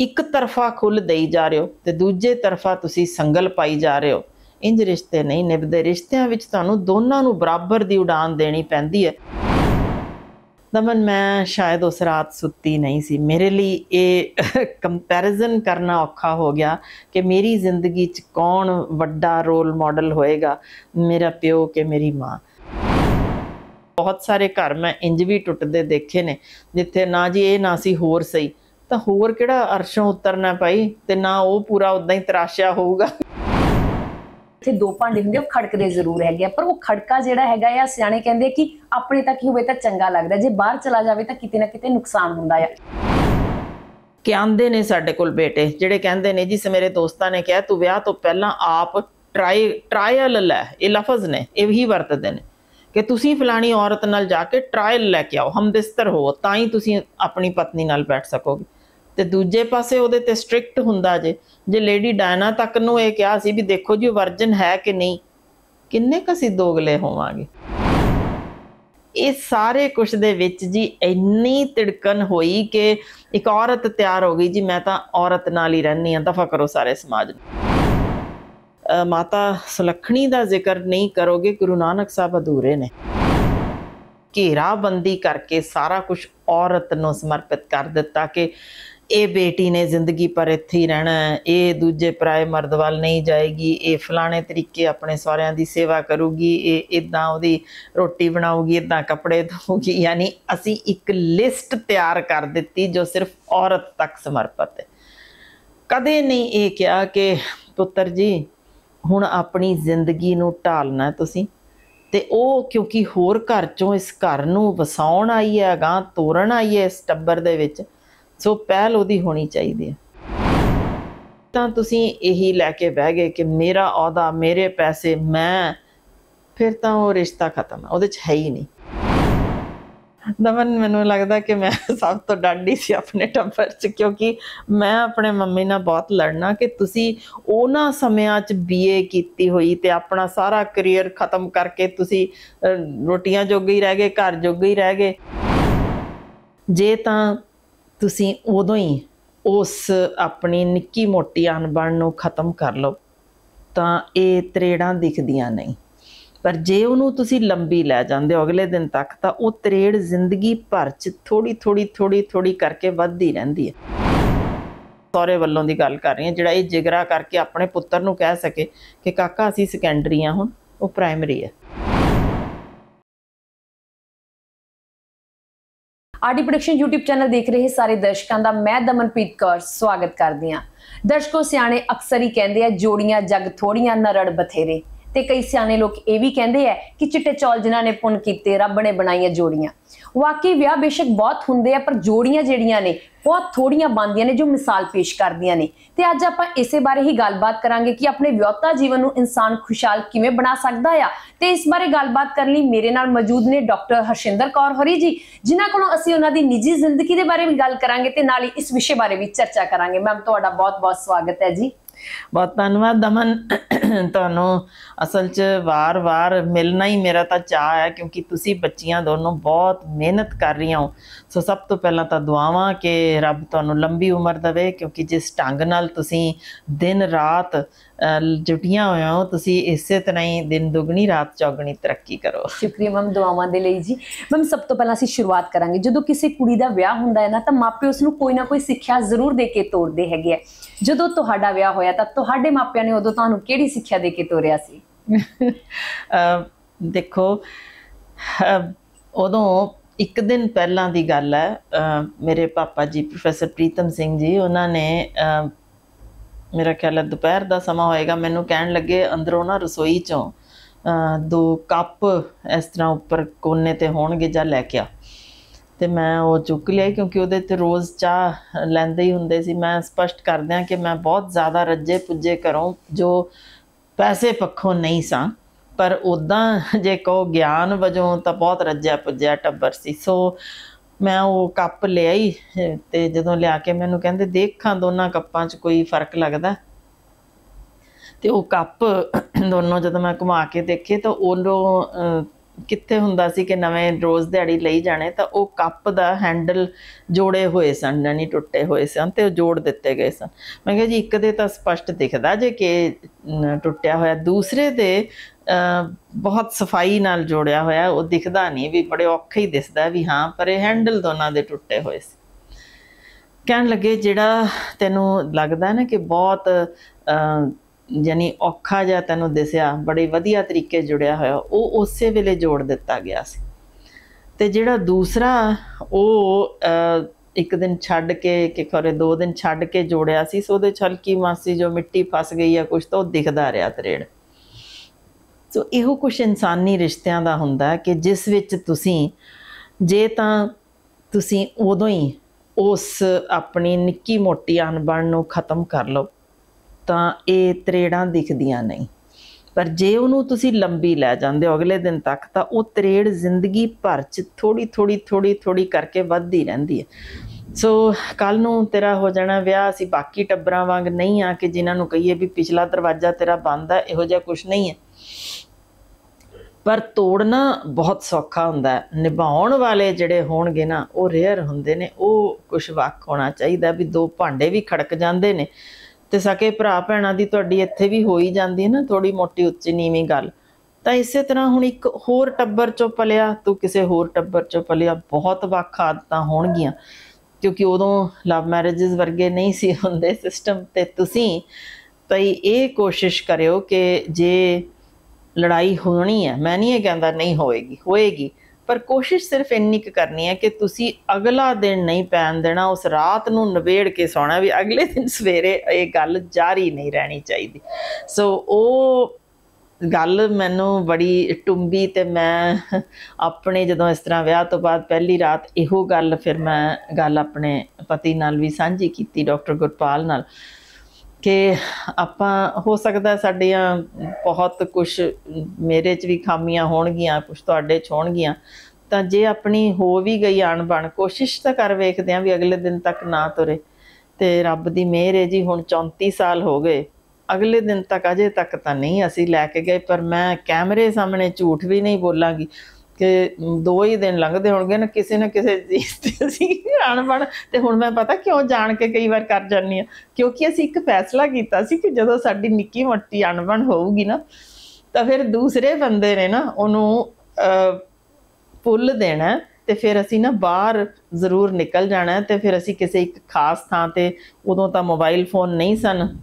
ਇੱਕ ਤਰਫਾ ਖੁੱਲ ਦੇਈ ਜਾ ਰਹੇ ਹੋ ਤੇ ਦੂਜੇ ਤਰਫਾ ਤੁਸੀਂ ਸੰਗਲ ਪਾਈ ਜਾ ਰਹੇ ਹੋ ਇੰਜ ਰਿਸ਼ਤੇ ਨਹੀਂ ਨਿਭਦੇ ਰਿਸ਼ਤਿਆਂ ਵਿੱਚ ਤੁਹਾਨੂੰ ਦੋਨਾਂ ਨੂੰ ਬਰਾਬਰ ਦੀ ਉਡਾਨ ਦੇਣੀ ਪੈਂਦੀ ਹੈ ਦਮਨ ਮੈਂ ਸ਼ਾਇਦ ਉਸ ਰਾਤ ਸੁੱਤੀ ਨਹੀਂ ਸੀ ਮੇਰੇ ਲਈ ਇਹ ਕੰਪੈਰੀਜ਼ਨ ਕਰਨਾ ਔਖਾ ਹੋ ਗਿਆ ਕਿ ਮੇਰੀ ਜ਼ਿੰਦਗੀ 'ਚ ਕੌਣ ਵੱਡਾ ਰੋਲ ਮਾਡਲ ਹੋਏਗਾ ਮੇਰਾ ਪਿਓ ਕਿ ਮੇਰੀ ਮਾਂ ਬਹੁਤ ਸਾਰੇ ਘਰ ਮੈਂ ਇੰਜ ਵੀ ਟੁੱਟਦੇ ਦੇਖੇ ਨੇ ਜਿੱਥੇ ਨਾ ਜੀ ਇਹ ਨਾ ਸੀ ਹੋਰ ਸਹੀ ਤਾਂ ਹੋਰ ਕਿਹੜਾ ਅਰਸ਼ੋਂ ਉਤਰਨਾ ਭਾਈ ਤੇ ਨਾ ਉਹ ਪੂਰਾ ਉਦਾਂ ਹੀ ਤਰਾਸ਼ਿਆ ਹੋਊਗਾ ਇੱਥੇ ਦੋ ਭਾਂਡੇ ਹੁੰਦੇ ਉਹ ਖੜਕਦੇ ਜ਼ਰੂਰ ਹੈਗੇ ਆ ਪਰ ਉਹ ਖੜਕਾ ਜਿਹੜਾ ਹੈਗਾ ਆ ਸਿਆਣੇ ਕਹਿੰਦੇ ਕਿ ਆਪਣੇ ਤੱਕ ਹੀ ਹੋਵੇ ਤਾਂ ਚੰਗਾ ਲੱਗਦਾ ਜੇ ਬਾਹਰ ਚਲਾ ਜਾਵੇ ਤਾਂ ਕਿਤੇ ਨਾ ਕਿਤੇ ਨੁਕਸਾਨ ਹੁੰਦਾ ਆ ਕਿ ਆਂਦੇ ਨੇ ਸਾਡੇ ਕੋਲ ਬੇਟੇ ਜਿਹੜੇ ਕਹਿੰਦੇ ਨੇ ਜੀ ਸਮੇਰੇ ਮੇਰੇ ਦੋਸਤਾਂ ਨੇ ਕਿਹਾ ਤੂੰ ਵਿਆਹ ਤੋਂ ਪਹਿਲਾਂ ਆਪ ਟਰਾਈ ਟਰਾਇਲ ਲੈ ਇਹ ਲਫ਼ਜ਼ ਨੇ ਇਹ ਵੀ ਵਰਤਦੇ ਨੇ ਕਿ ਤੁਸੀਂ ਫਲਾਣੀ ਔਰਤ ਨਾਲ ਜਾ ਕੇ ਟਰਾਇਲ ਲੈ ਕੇ ਆਓ ਹਮਦਸਤਰ ਹੋ ਤਾਂ ਹੀ ਤੁਸੀਂ ਆਪਣੀ ਪਤਨੀ ਨਾਲ ਬੈਠ ਸਕੋਗੇ ਤੇ ਦੂਜੇ ਪਾਸੇ ਉਹਦੇ ਤੇ ਸਟ੍ਰਿਕਟ ਹੁੰਦਾ ਜੇ ਜੇ ਲੇਡੀ ਡਾਇਨਾ ਤੱਕ ਨੂੰ ਇਹ ਕਿਹਾ ਸੀ ਵੀ ਦੇਖੋ ਜੀ ਵਰਜਨ ਹੈ ਕਿ ਨਹੀਂ ਕਿੰਨੇ ਕਸੀ ਦੋਗਲੇ ਹੋਵਾਂਗੇ ਇਹ ਸਾਰੇ ਕੁਝ ਦੇ ਵਿੱਚ ਜੀ ਇੰਨੀ ਤਿੜਕਣ ਹੋਈ ਕਿ ਇੱਕ ਔਰਤ ਤਿਆਰ ਹੋ ਗਈ ਜੀ ਮੈਂ ਤਾਂ ਔਰਤ ਨਾਲ ਹੀ ਰਹਿਣੀ ਆ ਦਫਾ ਕਰੋ ਸਾਰੇ ਸਮਾਜ ਨੂੰ ਮਾਤਾ ਸੁਲਖਣੀ ਦਾ ਜ਼ਿਕਰ ਨਹੀਂ ਕਰੋਗੇ ਗੁਰੂ ਨਾਨਕ ਸਾਹਿਬ ਅਧੂਰੇ ਨੇ ਘੇਰਾਬੰਦੀ ਕਰਕੇ ਸਾਰਾ ਕੁਝ ਔਰਤ ਨੂੰ ਸਮਰਪਿਤ ਕਰ ਦਿੱਤਾ ਕਿ ਇਹ ਬੇਟੀ ਨੇ ਜ਼ਿੰਦਗੀ ਪਰ ਇੱਥੇ ਹੀ ਰਹਿਣਾ ਇਹ ਦੂਜੇ ਪਰਾਏ ਮਰਦ ਵੱਲ ਨਹੀਂ ਜਾਏਗੀ ਇਹ ਫਲਾਣੇ ਤਰੀਕੇ ਆਪਣੇ ਸਾਰਿਆਂ ਦੀ ਸੇਵਾ ਕਰੂਗੀ ਇਹ ਇਦਾਂ ਉਹਦੀ ਰੋਟੀ ਬਣਾਉਗੀ ਇਦਾਂ ਕੱਪੜੇ ਧੋਊਗੀ ਯਾਨੀ ਅਸੀਂ ਇੱਕ ਲਿਸਟ ਤਿਆਰ ਕਰ ਦਿੱਤੀ ਜੋ ਸਿਰਫ ਔਰਤ ਤੱਕ ਸਮਰਪਿਤ ਹੈ ਕਦੇ ਨਹੀਂ ਇਹ ਕਿਹਾ ਕਿ ਪੁੱਤਰ ਜੀ ਹੁਣ ਆਪਣੀ ਜ਼ਿੰਦਗੀ ਨੂੰ ਢਾਲਣਾ ਤੁਸੀਂ ਤੇ ਉਹ ਕਿਉਂਕਿ ਹੋਰ ਘਰ ਚੋਂ ਇਸ ਘਰ ਨੂੰ ਵਸਾਉਣ ਆਈ ਹੈ ਗਾਂ ਤੋਰਨ ਆਈ ਹੈ ਇਸ ਟੱਬਰ ਦੇ ਵਿੱਚ ਸੋ ਪਹਿਲ ਉਹਦੀ ਹੋਣੀ ਚਾਹੀਦੀ ਹੈ ਤਾਂ ਤੁਸੀਂ ਇਹੀ ਲੈ ਕੇ ਬਹਿ ਗਏ ਕਿ ਮੇਰਾ ਆਦਾ ਮੇਰੇ ਪੈਸੇ ਮੈਂ ਫਿਰ ਤਾਂ ਉਹ ਰਿਸ਼ਤਾ ਖਤਮ ਹੈ ਉਹਦੇ 'ਚ ਹੈ ਹੀ ਨਹੀਂ ਦਮਨ ਮੈਨੂੰ ਲੱਗਦਾ ਕਿ ਮੈਂ ਸਭ ਤੋਂ ਡਾਂਡੀ ਸੀ ਆਪਣੇ ਟੱਬਰ 'ਚ ਕਿਉਂਕਿ ਮੈਂ ਆਪਣੇ ਮੰਮੀ ਨਾਲ ਬਹੁਤ ਲੜਨਾ ਕਿ ਤੁਸੀਂ ਉਹਨਾਂ ਸਮਿਆਂ 'ਚ ਬੀਏ ਕੀਤੀ ਹੋਈ ਤੇ ਆਪਣਾ ਸਾਰਾ ਕੈਰੀਅਰ ਖਤਮ ਕਰਕੇ ਤੁਸੀਂ ਰੋਟੀਆਂ ਜੋਗੇ ਹੀ ਰਹਿ ਗਏ ਘਰ ਜੋਗੇ ਹੀ ਰਹਿ ਗਏ ਜੇ ਤਾਂ ਤੁਸੀਂ ਉਦੋਂ ਹੀ ਉਸ ਆਪਣੀ ਨਿੱਕੀ ਮੋਟੀ ਅਨਬਣ ਨੂੰ ਖਤਮ ਕਰ ਲਓ ਤਾਂ ਇਹ ਤਰੇੜਾਂ ਦਿਖਦੀਆਂ ਨਹੀਂ ਪਰ ਜੇ ਉਹਨੂੰ ਤੁਸੀਂ ਲੰਬੀ ਲੈ ਜਾਂਦੇ ਹੋ ਅਗਲੇ ਦਿਨ ਤੱਕ ਤਾਂ ਉਹ ਤਰੇੜ ਜ਼ਿੰਦਗੀ ਭਰ ਚ ਥੋੜੀ ਥੋੜੀ ਥੋੜੀ ਥੋੜੀ ਕਰਕੇ ਵੱਧਦੀ ਰਹਿੰਦੀ ਹੈ ਸਾਰੇ ਵੱਲੋਂ ਦੀ ਗੱਲ ਕਰ ਰਹੀ ਹਾਂ ਜਿਹੜਾ ਇਹ ਜਿਗਰਾ ਕਰਕੇ ਆਪਣੇ ਪੁੱਤਰ ਨੂੰ ਕਹਿ ਸਕੇ ਕਿ ਕਾਕਾ ਅਸੀਂ ਸੈਕੰਡਰੀ ਆ ਹੁਣ ਉਹ ਪ੍ਰਾਇਮਰੀ ਹੈ ਆਰਡੀ ਪ੍ਰੋਡਕਸ਼ਨ YouTube ਚੈਨਲ ਦੇਖ ਰਹੇ ਸਾਰੇ ਦਰਸ਼ਕਾਂ ਦਾ ਮੈਂ ਦਮਨਪ੍ਰੀਤ ਕੌਰ ਸਵਾਗਤ ਕਰਦੀ ਆਂ ਦਰਸ਼ਕੋ ਸਿਆਣੇ ਅਕਸਰ ਹੀ ਕਹਿੰਦੇ ਆ ਜੋੜੀਆਂ ਜੱਗ ਥੋੜੀਆਂ ਨਰੜ ਬਥੇਰੇ ਤੇ ਕਈ ਸਿਆਣੇ ਲੋਕ ਇਹ ਵੀ ਕਹਿੰਦੇ ਆ ਕਿ ਚਿੱਟੇ ਚੌਲ ਜਿਨ੍ਹਾਂ ਨੇ ਪੁੰਨ ਕੀਤੇ ਰੱਬ ਨੇ ਬਣਾਈਆਂ ਜੋੜੀਆਂ ਵਾਕਈ ਵਿਆਹ ਬੇਸ਼ੱਕ ਬਹੁਤ ਹੁੰਦੇ ਆ ਪਰ ਜੋੜੀਆਂ ਜਿਹੜੀਆਂ ਨੇ ਬਹੁਤ ਥੋੜੀਆਂ ਬੰਦੀਆਂ ਨੇ ਜੋ ਮਿਸਾਲ ਪੇਸ਼ ਕਰਦੀਆਂ ਨੇ ਤੇ ਅੱਜ ਆਪਾਂ ਇਸੇ ਬਾਰੇ ਹੀ ਗੱਲਬਾਤ ਕਰਾਂਗੇ ਕਿ ਆਪਣੇ ਵਿਆਹਤਾ ਜੀਵਨ ਨੂੰ ਇਨਸਾਨ ਖੁਸ਼ਹਾਲ ਕਿਵੇਂ ਬਣਾ ਸਕਦਾ ਆ ਤੇ ਇਸ ਬਾਰੇ ਗੱਲਬਾਤ ਕਰਨ ਲਈ ਮੇਰੇ ਨਾਲ ਮੌਜੂਦ ਨੇ ਡਾਕਟਰ ਹਰਸ਼ਿੰਦਰ ਕੌਰ ਹਰੀ ਜੀ ਜਿਨ੍ਹਾਂ ਕੋਲੋਂ ਅਸੀਂ ਉਹਨਾਂ ਦੀ ਨਿੱਜੀ ਜ਼ਿੰਦਗੀ ਦੇ ਬਾਰੇ ਵੀ ਗੱਲ ਕਰਾਂਗੇ ਤੇ ਨਾਲ ਹੀ ਇਸ ਵਿਸ਼ੇ ਬਾਰੇ ਵੀ ਚਰਚਾ ਕਰਾਂਗੇ ਮੈਮ ਤੁਹਾਡਾ ਬਹੁਤ-ਬਹੁਤ ਸਵਾਗਤ ਹੈ ਜੀ ਬਹੁਤ ਧੰਨਵਾਦ ਦਮਨ ਤੁਹਾਨੂੰ ਅਸਲ 'ਚ ਵਾਰ-ਵਾਰ ਮਿਲਣਾ ਹੀ ਮੇਰਾ ਤਾਂ ਚਾਹ ਹੈ ਕਿਉਂਕਿ ਤੁਸੀਂ ਬੱਚੀਆਂ ਦੋਨੋਂ ਬਹੁਤ ਮਿਹਨਤ ਕਰ ਰਹੀਆਂ ਹੋ ਸੋ ਸਭ ਤੋਂ ਪਹਿਲਾਂ ਤਾਂ ਦੁਆਵਾਂ ਕਿ ਰੱਬ ਤੁਹਾਨੂੰ ਲੰਬੀ ਉਮਰ ਦੇਵੇ ਕਿਉਂਕਿ ਜਿਸ ਢੰਗ ਨਾਲ ਤੁਸੀਂ ਦਿਨ ਰਾਤ ਜੁਟੀਆਂ ਹੋਇਆ ਹੋ ਤੁਸੀਂ ਇਸੇ ਤਰ੍ਹਾਂ ਹੀ ਦਿਨ ਦੁਗਣੀ ਰਾਤ ਚੌਗਣੀ ਤਰੱਕੀ ਕਰੋ ਸ਼ੁਕਰੀਆ ਮਮ ਦੁਆਵਾਂ ਦੇ ਲਈ ਜੀ ਮਮ ਸਭ ਤੋਂ ਪਹਿਲਾਂ ਅਸੀਂ ਸ਼ੁਰੂਆਤ ਕਰਾਂਗੇ ਜਦੋਂ ਕਿਸੇ ਕੁੜੀ ਦਾ ਵਿਆਹ ਹੁੰਦਾ ਹੈ ਨਾ ਤਾਂ ਮਾਪੇ ਉਸ ਨੂੰ ਕੋਈ ਨਾ ਕੋਈ ਸਿੱਖਿਆ ਜ਼ਰੂਰ ਦੇ ਕੇ ਤੋਰਦੇ ਹੈਗੇ ਆ ਜਦੋਂ ਤੁਹਾਡਾ ਵਿਆਹ ਹੋਇਆ ਤਾਂ ਤੁਹਾਡੇ ਮਾਪਿਆਂ ਨੇ ਉਦੋਂ ਤੁਹਾਨੂੰ ਕਿਹੜੀ ਸਿੱਖਿਆ ਦੇ ਕੇ ਤੋਰਿਆ ਸੀ ਦੇਖੋ ਉਦੋਂ ਇੱਕ ਦਿਨ ਪਹਿਲਾਂ ਦੀ ਗੱਲ ਹੈ ਮੇਰੇ ਪਾਪਾ ਜੀ ਪ੍ਰੋਫੈਸਰ ਪ੍ਰੀਤਮ ਸਿੰਘ ਜੀ ਉਹਨਾਂ ਨੇ ਮੇਰਾ ਖਿਆਲ ਹੈ ਦੁਪਹਿਰ ਦਾ ਸਮਾਂ ਹੋਏਗਾ ਮੈਨੂੰ ਕਹਿਣ ਲੱਗੇ ਅੰਦਰੋਂ ਨਾ ਰਸੋਈ ਚੋਂ ਦੋ ਕੱਪ ਇਸ ਤਰ੍ਹਾਂ ਉੱਪਰ ਕੋਨੇ ਤੇ ਹੋਣਗੇ ਜਾਂ ਲੈ ਕੇ ਆ ਤੇ ਮੈਂ ਉਹ ਚੁੱਕ ਲਿਆ ਕਿਉਂਕਿ ਉਹਦੇ ਤੇ ਰੋਜ਼ ਚਾਹ ਲੈਂਦੇ ਹੀ ਹੁੰਦੇ ਸੀ ਮੈਂ ਸਪਸ਼ਟ ਕਰਦਿਆਂ ਕਿ ਮੈਂ ਬਹੁਤ ਜ਼ਿਆਦਾ ਰੱਜੇ ਪੁੱਜੇ ਕਰਾਂ ਜੋ ਪੈਸੇ ਪੱਖੋਂ ਨਹੀਂ ਸਾਂ ਪਰ ਉਦਾਂ ਜੇ ਕਹੋ ਗਿਆਨ ਵਜੋਂ ਤਾਂ ਬਹੁਤ ਰੱਜਿਆ ਪੁੱਜਿਆ ਟੱਬਰ ਸੀ ਸੋ ਮੈਂ ਉਹ ਕੱਪ ਲਿਆਈ ਤੇ ਜਦੋਂ ਲਿਆ ਕੇ ਮੈਨੂੰ ਕਹਿੰਦੇ ਦੇਖਾਂ ਦੋਨਾਂ ਕੱਪਾਂ 'ਚ ਕੋਈ ਫਰਕ ਲੱਗਦਾ ਤੇ ਉਹ ਕੱਪ ਦੋਨੋਂ ਜਦੋਂ ਮੈਂ ਘੁਮਾ ਕੇ ਦੇਖੇ ਤਾਂ ਉਹਨੋਂ ਕਿੱਥੇ ਹੁੰਦਾ ਸੀ ਕਿ ਨਵੇਂ ਰੋਜ਼ ਦਿਹਾੜੀ ਲਈ ਜਾਣੇ ਤਾਂ ਉਹ ਕੱਪ ਦਾ ਹੈਂਡਲ ਜੋੜੇ ਹੋਏ ਸਨ ਯਾਨੀ ਟੁੱਟੇ ਹੋਏ ਸਨ ਤੇ ਉਹ ਜੋੜ ਦਿੱਤੇ ਗਏ ਸਨ ਮੈਂ ਕਿਹਾ ਜੀ ਇੱਕ ਦੇ ਤਾਂ ਸਪਸ਼ਟ ਦਿਖਦਾ ਜੇ ਕਿ ਟੁੱਟਿਆ ਹੋਇਆ ਦੂਸਰੇ ਦੇ ਬਹੁਤ ਸਫਾਈ ਨਾਲ ਜੋੜਿਆ ਹੋਇਆ ਉਹ ਦਿਖਦਾ ਨਹੀਂ ਵੀ ਬੜੇ ਔਖੇ ਹੀ ਦਿਸਦਾ ਵੀ ਹਾਂ ਪਰ ਇਹ ਹੈਂਡਲ ਦੋਨਾਂ ਦੇ ਟੁੱਟੇ ਹੋਏ ਸੀ ਕਹਿਣ ਲੱਗੇ ਜਿਹੜਾ ਤੈਨੂੰ ਲੱਗਦਾ ਨਾ ਕਿ ਬਹੁਤ ਯਾਨੀ ਔਖਾ ਜਿਹਾ ਤੈਨੂੰ ਦਿਸਿਆ ਬੜੇ ਵਧੀਆ ਤਰੀਕੇ ਜੁੜਿਆ ਹੋਇਆ ਉਹ ਉਸੇ ਵੇਲੇ ਜੋੜ ਦਿੱਤਾ ਗਿਆ ਸੀ ਤੇ ਜਿਹੜਾ ਦੂਸਰਾ ਉਹ ਇੱਕ ਦਿਨ ਛੱਡ ਕੇ ਕਿ ਕਰੇ ਦੋ ਦਿਨ ਛੱਡ ਕੇ ਜੋੜਿਆ ਸੀ ਸੋ ਉਹਦੇ ਛਲਕੀ ਮਾਸੀ ਜੋ ਮਿੱਟੀ ਫਸ ਗਈ ਆ ਕੁਝ ਤਾਂ ਉਹ ਦਿਖਦਾ ਰਿਹਾ ਤਰੇੜ ਸੋ ਇਹੋ ਕੁਝ ਇਨਸਾਨੀ ਰਿਸ਼ਤਿਆਂ ਦਾ ਹੁੰਦਾ ਕਿ ਜਿਸ ਵਿੱਚ ਤੁਸੀਂ ਜੇ ਤਾਂ ਤੁਸੀਂ ਉਦੋਂ ਹੀ ਉਸ ਆਪਣੀ ਨਿੱਕੀ ਮੋਟੀ ਅਣਬਣ ਨੂੰ ਖਤਮ ਕਰ ਲਓ ਤਾਂ ਇਹ ਤਰੇੜਾਂ ਦਿਖਦੀਆਂ ਨਹੀਂ ਪਰ ਜੇ ਉਹਨੂੰ ਤੁਸੀਂ ਲੰਬੀ ਲੈ ਜਾਂਦੇ ਹੋ ਅਗਲੇ ਦਿਨ ਤੱਕ ਤਾਂ ਉਹ ਤਰੇੜ ਜ਼ਿੰਦਗੀ ਭਰ ਚ ਥੋੜੀ ਥੋੜੀ ਥੋੜੀ ਥੋੜੀ ਕਰਕੇ ਵੱਧਦੀ ਰਹਿੰਦੀ ਹੈ ਸੋ ਕੱਲ ਨੂੰ ਤੇਰਾ ਹੋ ਜਾਣਾ ਵਿਆਹ ਅਸੀਂ ਬਾਕੀ ਟੱਬਰਾਂ ਵਾਂਗ ਨਹੀਂ ਆ ਕਿ ਜਿਨ੍ਹਾਂ ਨੂੰ ਕਹੀਏ ਵੀ ਪਿਛਲਾ ਦਰਵਾਜ਼ਾ ਤੇਰਾ ਬੰਦ ਹੈ ਇਹੋ ਜਿਹਾ ਕੁਝ ਨਹੀਂ ਹੈ ਪਰ ਤੋੜਨਾ ਬਹੁਤ ਸੌਖਾ ਹੁੰਦਾ ਹੈ ਨਿਭਾਉਣ ਵਾਲੇ ਜਿਹੜੇ ਹੋਣਗੇ ਨਾ ਉਹ ਰੇਅਰ ਹੁੰਦੇ ਨੇ ਉਹ ਕੁਝ ਵਕ ਹੋਣਾ ਚਾਹੀਦਾ ਵੀ ਦੋ ਭਾਂਡੇ ਵੀ ਖੜਕ ਜਾਂਦੇ ਨੇ ਤੇ ਸਕੇ ਭਰਾ ਭੈਣਾਂ ਦੀ ਤੁਹਾਡੀ ਇੱਥੇ ਵੀ ਹੋਈ ਜਾਂਦੀ ਹੈ ਨਾ ਥੋੜੀ ਮੋਟੀ ਉੱਚੀ ਨੀਵੀਂ ਗੱਲ ਤਾਂ ਇਸੇ ਤਰ੍ਹਾਂ ਹੁਣ ਇੱਕ ਹੋਰ ਟੱਬਰ ਚੋਂ ਪਲਿਆ ਤੂੰ ਕਿਸੇ ਹੋਰ ਟੱਬਰ ਚੋਂ ਪਲਿਆ ਬਹੁਤ ਵੱਖ ਆਦਤਾਂ ਹੋਣਗੀਆਂ ਕਿਉਂਕਿ ਉਦੋਂ ਲਵ ਮੈਰਿਜਸ ਵਰਗੇ ਨਹੀਂ ਸੀ ਹੁੰਦੇ ਸਿਸਟਮ ਤੇ ਤੁਸੀਂ ਤਈ ਇਹ ਕੋਸ਼ਿਸ਼ ਕਰਿਓ ਕਿ ਜੇ ਲੜਾਈ ਹੋਣੀ ਹੈ ਮੈਂ ਨਹੀਂ ਇਹ ਕਹਿੰਦਾ ਨਹੀਂ ਹੋਏਗੀ ਹੋਏਗੀ ਪਰ ਕੋਸ਼ਿਸ਼ ਸਿਰਫ ਇੰਨੀ ਕੁ ਕਰਨੀ ਹੈ ਕਿ ਤੁਸੀਂ ਅਗਲਾ ਦਿਨ ਨਹੀਂ ਪੈਣ ਦੇਣਾ ਉਸ ਰਾਤ ਨੂੰ ਨਵੇੜ ਕੇ ਸੌਣਾ ਵੀ ਅਗਲੇ ਦਿਨ ਸਵੇਰੇ ਇਹ ਗੱਲ ਜਾਰੀ ਨਹੀਂ ਰਹਿਣੀ ਚਾਹੀਦੀ ਸੋ ਉਹ ਗੱਲ ਮੈਨੂੰ ਬੜੀ ਟੁੰਬੀ ਤੇ ਮੈਂ ਆਪਣੇ ਜਦੋਂ ਇਸ ਤਰ੍ਹਾਂ ਵਿਆਹ ਤੋਂ ਬਾਅਦ ਪਹਿਲੀ ਰਾਤ ਇਹੋ ਗੱਲ ਫਿਰ ਮੈਂ ਗੱਲ ਆਪਣੇ ਪਤੀ ਨਾਲ ਵੀ ਸਾਂਝੀ ਕੀਤੀ ਡਾਕਟਰ ਗੁਰਪਾਲ ਨਾਲ ਕਿ ਆਪਾਂ ਹੋ ਸਕਦਾ ਸਾਡੀਆਂ ਬਹੁਤ ਕੁਝ ਮੇਰੇ 'ਚ ਵੀ ਖਾਮੀਆਂ ਹੋਣਗੀਆਂ ਕੁਝ ਤੁਹਾਡੇ 'ਚ ਹੋਣਗੀਆਂ ਤਾਂ ਜੇ ਆਪਣੀ ਹੋ ਵੀ ਗਈ ਆਣ ਬਣ ਕੋਸ਼ਿਸ਼ ਤਾਂ ਕਰ ਵੇਖਦੇ ਆਂ ਵੀ ਅਗਲੇ ਦਿਨ ਤੱਕ ਨਾ ਤੁਰੇ ਤੇ ਰੱਬ ਦੀ ਮਿਹਰ ਹੈ ਜੀ ਹੁਣ 34 ਸਾਲ ਹੋ ਗਏ ਅਗਲੇ ਦਿਨ ਤੱਕ ਅਜੇ ਤੱਕ ਤਾਂ ਨਹੀਂ ਅਸੀਂ ਲੈ ਕੇ ਗਏ ਪਰ ਮੈਂ ਕੈਮਰੇ ਸਾਹਮਣੇ ਝੂਠ ਵੀ ਨਹੀਂ ਬੋਲਾਂਗੀ ਕਿ ਦੋ ਹੀ ਦਿਨ ਲੰਘਦੇ ਹੋਣਗੇ ਨਾ ਕਿਸੇ ਨਾ ਕਿਸੇ ਚੀਜ਼ ਤੇ ਅਸੀਂ ਬਣ ਤੇ ਹੁਣ ਮੈਂ ਪਤਾ ਕਿਉਂ ਜਾਣ ਕੇ ਕਈ ਵਾਰ ਕਰ ਜਾਂਦੀ ਆ ਕਿਉਂਕਿ ਅਸੀਂ ਇੱਕ ਫੈਸਲਾ ਕੀਤਾ ਸੀ ਕਿ ਜਦੋਂ ਸਾਡੀ ਨਿੱਕੀ ਮੋਟੀ ਅਣਬਣ ਹੋਊਗੀ ਨਾ ਤਾਂ ਫਿਰ ਦੂਸਰੇ ਬੰਦੇ ਨੇ ਨਾ ਉਹਨੂੰ ਪੁੱਲ ਦੇਣਾ ਤੇ ਫਿਰ ਅਸੀਂ ਨਾ ਬਾਹਰ ਜ਼ਰੂਰ ਨਿਕਲ ਜਾਣਾ ਤੇ ਫਿਰ ਅਸੀਂ ਕਿਸੇ ਇੱਕ ਖਾਸ ਥਾਂ ਤੇ ਉਦੋਂ ਤਾਂ ਮੋਬਾਈਲ ਫੋਨ ਨਹੀਂ ਸਨ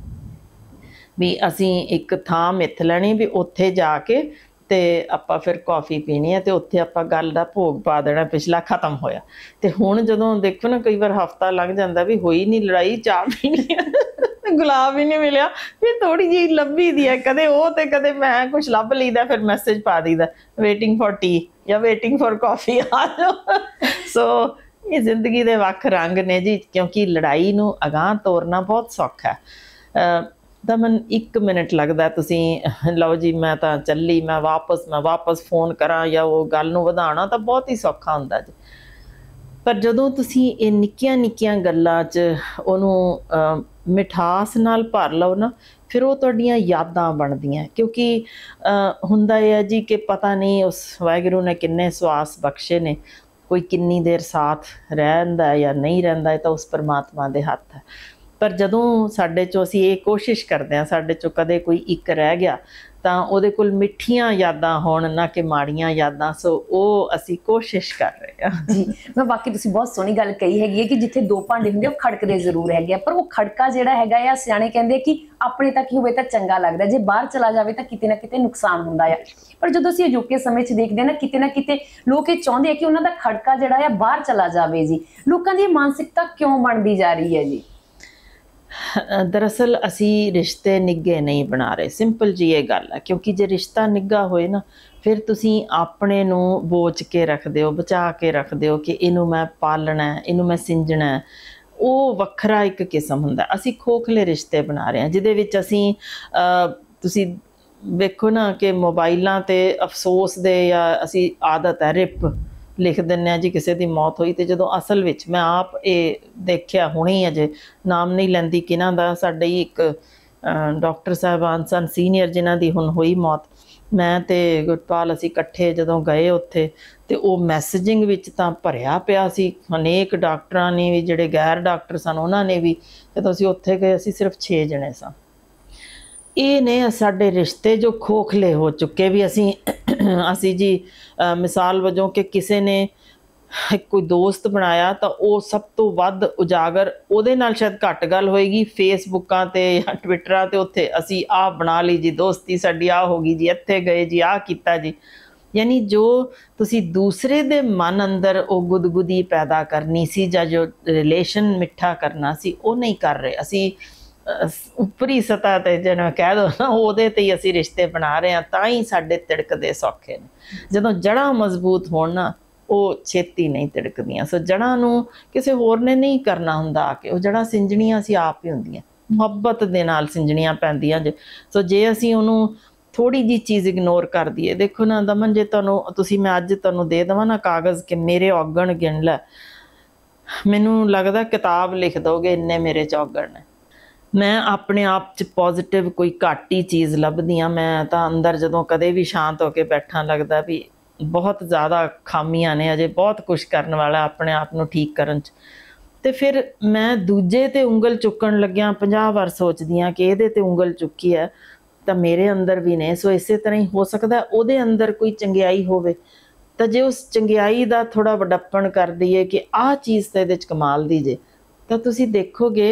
ਵੀ ਅਸੀਂ ਇੱਕ ਥਾਂ ਮਿੱਥ ਲੈਣੀ ਵੀ ਉੱਥੇ ਜਾ ਕੇ ਤੇ ਆਪਾਂ ਫਿਰ ਕਾਫੀ ਪੀਣੀ ਹੈ ਤੇ ਉੱਥੇ ਆਪਾਂ ਗੱਲ ਦਾ ਭੋਗ ਪਾ ਦੇਣਾ ਪਿਛਲਾ ਖਤਮ ਹੋਇਆ ਤੇ ਹੁਣ ਜਦੋਂ ਦੇਖੋ ਨਾ ਕਈ ਵਾਰ ਹਫਤਾ ਲੰਘ ਜਾਂਦਾ ਵੀ ਹੋਈ ਨਹੀਂ ਲੜਾਈ ਚਾਹ ਪੀਣੀ ਗੁਲਾਬ ਹੀ ਨਹੀਂ ਮਿਲਿਆ ਫਿਰ ਥੋੜੀ ਜੀ ਲੰਬੀ ਦੀ ਹੈ ਕਦੇ ਉਹ ਤੇ ਕਦੇ ਮੈਂ ਕੁਝ ਲੱਭ ਲਈਦਾ ਫਿਰ ਮੈਸੇਜ ਪਾ ਦਈਦਾ ਵੇਟਿੰਗ ਫॉर ਟੀ ਜਾਂ ਵੇਟਿੰਗ ਫॉर ਕਾਫੀ ਆ ਜਾਓ ਸੋ ਇਹ ਜ਼ਿੰਦਗੀ ਦੇ ਵੱਖ ਰੰਗ ਨੇ ਜੀ ਕਿਉਂਕਿ ਲੜਾਈ ਨੂੰ ਅਗਾਹ ਤੋਰਨਾ ਬਹੁਤ ਸੌਖਾ ਹੈ ਦਮਨ 1 ਮਿੰਟ ਲੱਗਦਾ ਤੁਸੀਂ ਲਓ ਜੀ ਮੈਂ ਤਾਂ ਚੱਲੀ ਮੈਂ ਵਾਪਸ ਮੈਂ ਵਾਪਸ ਫੋਨ ਕਰਾਂ ਜਾਂ ਉਹ ਗੱਲ ਨੂੰ ਵਧਾਣਾ ਤਾਂ ਬਹੁਤ ਹੀ ਸੌਖਾ ਹੁੰਦਾ ਜੀ ਪਰ ਜਦੋਂ ਤੁਸੀਂ ਇਹ ਨਿੱਕੀਆਂ ਨਿੱਕੀਆਂ ਗੱਲਾਂ 'ਚ ਉਹਨੂੰ ਮਿਠਾਸ ਨਾਲ ਭਰ ਲਓ ਨਾ ਫਿਰ ਉਹ ਤੁਹਾਡੀਆਂ ਯਾਦਾਂ ਬਣਦੀਆਂ ਕਿਉਂਕਿ ਹੁੰਦਾ ਹੈ ਜੀ ਕਿ ਪਤਾ ਨਹੀਂ ਉਸ ਵਾਹਿਗੁਰੂ ਨੇ ਕਿੰਨੇ ਸਵਾਸ ਬਖਸ਼ੇ ਨੇ ਕੋਈ ਕਿੰਨੀ ਦੇਰ ਸਾਥ ਰਹਿੰਦਾ ਜਾਂ ਨਹੀਂ ਰਹਿੰਦਾ ਇਹ ਤਾਂ ਉਸ ਪਰਮਾਤਮਾ ਦੇ ਹੱਥ ਹੈ ਪਰ ਜਦੋਂ ਸਾਡੇ ਚੋਂ ਅਸੀਂ ਇਹ ਕੋਸ਼ਿਸ਼ ਕਰਦੇ ਆ ਸਾਡੇ ਚੋਂ ਕਦੇ ਕੋਈ ਇੱਕ ਰਹਿ ਗਿਆ ਤਾਂ ਉਹਦੇ ਕੋਲ ਮਿੱਠੀਆਂ ਯਾਦਾਂ ਹੋਣ ਨਾ ਕਿ ਮਾੜੀਆਂ ਯਾਦਾਂ ਸੋ ਉਹ ਅਸੀਂ ਕੋਸ਼ਿਸ਼ ਕਰ ਰਹੇ ਆ ਜੀ ਮੈਂ ਬਾਕੀ ਤੁਸੀਂ ਬਹੁਤ ਸੋਹਣੀ ਗੱਲ ਕਹੀ ਹੈਗੀ ਹੈ ਕਿ ਜਿੱਥੇ ਦੋ ਭਾਂਡੇ ਹੁੰਦੇ ਉਹ ਖੜਕਦੇ ਜ਼ਰੂਰ ਹੈਗੇ ਆ ਪਰ ਉਹ ਖੜਕਾ ਜਿਹੜਾ ਹੈਗਾ ਆ ਸਿਆਣੇ ਕਹਿੰਦੇ ਕਿ ਆਪਣੇ ਤੱਕ ਹੀ ਹੋਵੇ ਤਾਂ ਚੰਗਾ ਲੱਗਦਾ ਜੇ ਬਾਹਰ ਚਲਾ ਜਾਵੇ ਤਾਂ ਕਿਤੇ ਨਾ ਕਿਤੇ ਨੁਕਸਾਨ ਹੁੰਦਾ ਆ ਪਰ ਜਦੋਂ ਅਸੀਂ ਅਜੋਕੇ ਸਮੇਂ 'ਚ ਦੇਖਦੇ ਨਾ ਕਿਤੇ ਨਾ ਕਿਤੇ ਲੋਕ ਇਹ ਚਾਹੁੰਦੇ ਆ ਕਿ ਉਹਨਾਂ ਦਾ ਖੜਕਾ ਜਿਹੜਾ ਆ ਬਾਹਰ ਚਲਾ ਜਾਵੇ ਜੀ ਲੋਕਾਂ ਦੀ ਮਾਨਸਿਕਤਾ ਕਿਉਂ ਬਣਦੀ ਜਾ ਰਹੀ ਹੈ ਜੀ ਦਰਅਸਲ ਅਸੀਂ ਰਿਸ਼ਤੇ ਨਿੱਗੇ ਨਹੀਂ ਬਣਾ ਰਹੇ ਸਿੰਪਲ ਜੀ ਇਹ ਗੱਲ ਹੈ ਕਿਉਂਕਿ ਜੇ ਰਿਸ਼ਤਾ ਨਿੱਗਾ ਹੋਏ ਨਾ ਫਿਰ ਤੁਸੀਂ ਆਪਣੇ ਨੂੰ ਬੋਚ ਕੇ ਰੱਖਦੇ ਹੋ ਬਚਾ ਕੇ ਰੱਖਦੇ ਹੋ ਕਿ ਇਹਨੂੰ ਮੈਂ ਪਾਲਣਾ ਹੈ ਇਹਨੂੰ ਮੈਂ ਸਿੰਜਣਾ ਉਹ ਵੱਖਰਾ ਇੱਕ ਕਿਸਮ ਹੁੰਦਾ ਅਸੀਂ ਖੋਖਲੇ ਰਿਸ਼ਤੇ ਬਣਾ ਰਹੇ ਹਾਂ ਜਿਹਦੇ ਵਿੱਚ ਅਸੀਂ ਤੁਸੀਂ ਵੇਖੋ ਨਾ ਕਿ ਮੋਬਾਈਲਾਂ ਤੇ ਅਫਸੋਸ ਦੇ ਜਾਂ ਅਸੀਂ ਆਦਤ ਹੈ ਰਿਪ ਲਿਖ ਦਿੰਨੇ ਆ ਜੀ ਕਿਸੇ ਦੀ ਮੌਤ ਹੋਈ ਤੇ ਜਦੋਂ ਅਸਲ ਵਿੱਚ ਮੈਂ ਆਪ ਇਹ ਦੇਖਿਆ ਹੁਣੇ ਅਜੇ ਨਾਮ ਨਹੀਂ ਲੈਂਦੀ ਕਿਨਾਂ ਦਾ ਸਾਡੇ ਹੀ ਇੱਕ ਡਾਕਟਰ ਸਾਹਿਬਾਨ ਸਨ ਸੀਨੀਅਰ ਜਿਨ੍ਹਾਂ ਦੀ ਹੁਣ ਹੋਈ ਮੌਤ ਮੈਂ ਤੇ ਗੁਰਪਾਲ ਅਸੀਂ ਇਕੱਠੇ ਜਦੋਂ ਗਏ ਉੱਥੇ ਤੇ ਉਹ ਮੈਸੇਜਿੰਗ ਵਿੱਚ ਤਾਂ ਭਰਿਆ ਪਿਆ ਸੀ ਅਨੇਕ ਡਾਕਟਰਾਂ ਨੇ ਵੀ ਜਿਹੜੇ ਗੈਰ ਡਾਕਟਰ ਸਨ ਉਹਨਾਂ ਨੇ ਵੀ ਜਦੋਂ ਅਸੀਂ ਉੱਥੇ ਗਏ ਅਸੀਂ ਸਿਰਫ 6 ਜਣੇ ਸਾਂ ਇਹ ਨੇ ਸਾਡੇ ਰਿਸ਼ਤੇ ਜੋ ਖੋਖਲੇ ਹੋ ਚੁੱਕੇ ਵੀ ਅਸੀਂ ਅਸੀਂ ਜੀ ਮਿਸਾਲ ਵਜੋਂ ਕਿ ਕਿਸੇ ਨੇ ਕੋਈ ਦੋਸਤ ਬਣਾਇਆ ਤਾਂ ਉਹ ਸਭ ਤੋਂ ਵੱਧ ਉਜਾਗਰ ਉਹਦੇ ਨਾਲ ਸ਼ਾਇਦ ਘੱਟ ਗੱਲ ਹੋਏਗੀ ਫੇਸਬੁੱਕਾਂ ਤੇ ਜਾਂ ਟਵਿੱਟਰਾਂ ਤੇ ਉੱਥੇ ਅਸੀਂ ਆਹ ਬਣਾ ਲਈ ਜੀ ਦੋਸਤੀ ਸਾਡੀ ਆ ਹੋ ਗਈ ਜੀ ਇੱਥੇ ਗਏ ਜੀ ਆਹ ਕੀਤਾ ਜੀ ਯਾਨੀ ਜੋ ਤੁਸੀਂ ਦੂਸਰੇ ਦੇ ਮਨ ਅੰਦਰ ਉਹ ਗੁਦਗੁਦੀ ਪੈਦਾ ਕਰਨੀ ਸੀ ਜਾਂ ਜੋ ਰਿਲੇਸ਼ਨ ਮਿੱਠਾ ਕਰਨਾ ਸੀ ਉਹ ਨਹੀਂ ਕਰ ਰਹੇ ਅਸੀਂ ਉਪਰੀ ਸਤਾ ਤੇ ਜਿਹਨੂੰ ਕਹਿ ਦੋ ਨਾ ਉਹਦੇ ਤੇ ਹੀ ਅਸੀਂ ਰਿਸ਼ਤੇ ਬਣਾ ਰਹੇ ਆ ਤਾਂ ਹੀ ਸਾਡੇ ਤਿੜਕਦੇ ਸੌਖੇ ਨੇ ਜਦੋਂ ਜੜਾਂ ਮਜ਼ਬੂਤ ਹੋਣ ਨਾ ਉਹ ਛੇਤੀ ਨਹੀਂ ਤਿੜਕਦੀਆਂ ਸੋ ਜੜਾਂ ਨੂੰ ਕਿਸੇ ਹੋਰ ਨੇ ਨਹੀਂ ਕਰਨਾ ਹੁੰਦਾ ਆ ਕੇ ਉਹ ਜੜਾਂ ਸਿੰਜਣੀਆਂ ਅਸੀਂ ਆਪ ਹੀ ਹੁੰਦੀਆਂ ਮੁਹੱਬਤ ਦੇ ਨਾਲ ਸਿੰਜਣੀਆਂ ਪੈਂਦੀਆਂ ਜੇ ਸੋ ਜੇ ਅਸੀਂ ਉਹਨੂੰ ਥੋੜੀ ਜੀ ਚੀਜ਼ ਇਗਨੋਰ ਕਰ ਦਈਏ ਦੇਖੋ ਨਾ ਦਮਨ ਜੇ ਤੁਹਾਨੂੰ ਤੁਸੀਂ ਮੈਂ ਅੱਜ ਤੁਹਾਨੂੰ ਦੇ ਦਵਾਂ ਨਾ ਕਾਗਜ਼ ਕਿ ਮੇਰੇ ਔਗਣ ਗਿਣ ਲੈ ਮੈਨੂੰ ਲੱਗਦਾ ਕਿਤਾਬ ਲਿਖ ਦੋਗੇ ਇੰਨੇ ਮੇਰੇ ਚੌਗਣ ਨੇ ਮੈਂ ਆਪਣੇ ਆਪ 'ਚ ਪੋਜ਼ਿਟਿਵ ਕੋਈ ਘੱਟ ਹੀ ਚੀਜ਼ ਲੱਭਦੀ ਆ ਮੈਂ ਤਾਂ ਅੰਦਰ ਜਦੋਂ ਕਦੇ ਵੀ ਸ਼ਾਂਤ ਹੋ ਕੇ ਬੈਠਾਂ ਲੱਗਦਾ ਵੀ ਬਹੁਤ ਜ਼ਿਆਦਾ ਖਾਮੀਆਂ ਨੇ ਅਜੇ ਬਹੁਤ ਕੁਝ ਕਰਨ ਵਾਲਾ ਆਪਣੇ ਆਪ ਨੂੰ ਠੀਕ ਕਰਨ 'ਚ ਤੇ ਫਿਰ ਮੈਂ ਦੂਜੇ ਤੇ ਉਂਗਲ ਚੁੱਕਣ ਲੱਗਿਆਂ 50 ਵਾਰ ਸੋਚਦੀ ਆ ਕਿ ਇਹਦੇ ਤੇ ਉਂਗਲ ਚੁੱਕੀ ਆ ਤਾਂ ਮੇਰੇ ਅੰਦਰ ਵੀ ਨੇ ਸੋ ਇਸੇ ਤਰ੍ਹਾਂ ਹੀ ਹੋ ਸਕਦਾ ਉਹਦੇ ਅੰਦਰ ਕੋਈ ਚੰਗਿਆਈ ਹੋਵੇ ਤਾਂ ਜੇ ਉਸ ਚੰਗਿਆਈ ਦਾ ਥੋੜਾ ਵਡੱਪਣ ਕਰ ਦਈਏ ਕਿ ਆਹ ਚੀਜ਼ ਤੇ ਇਹਦੇ 'ਚ ਕਮਾਲ ਦੀ ਜੇ ਤਾਂ ਤੁਸੀਂ ਦੇਖੋਗੇ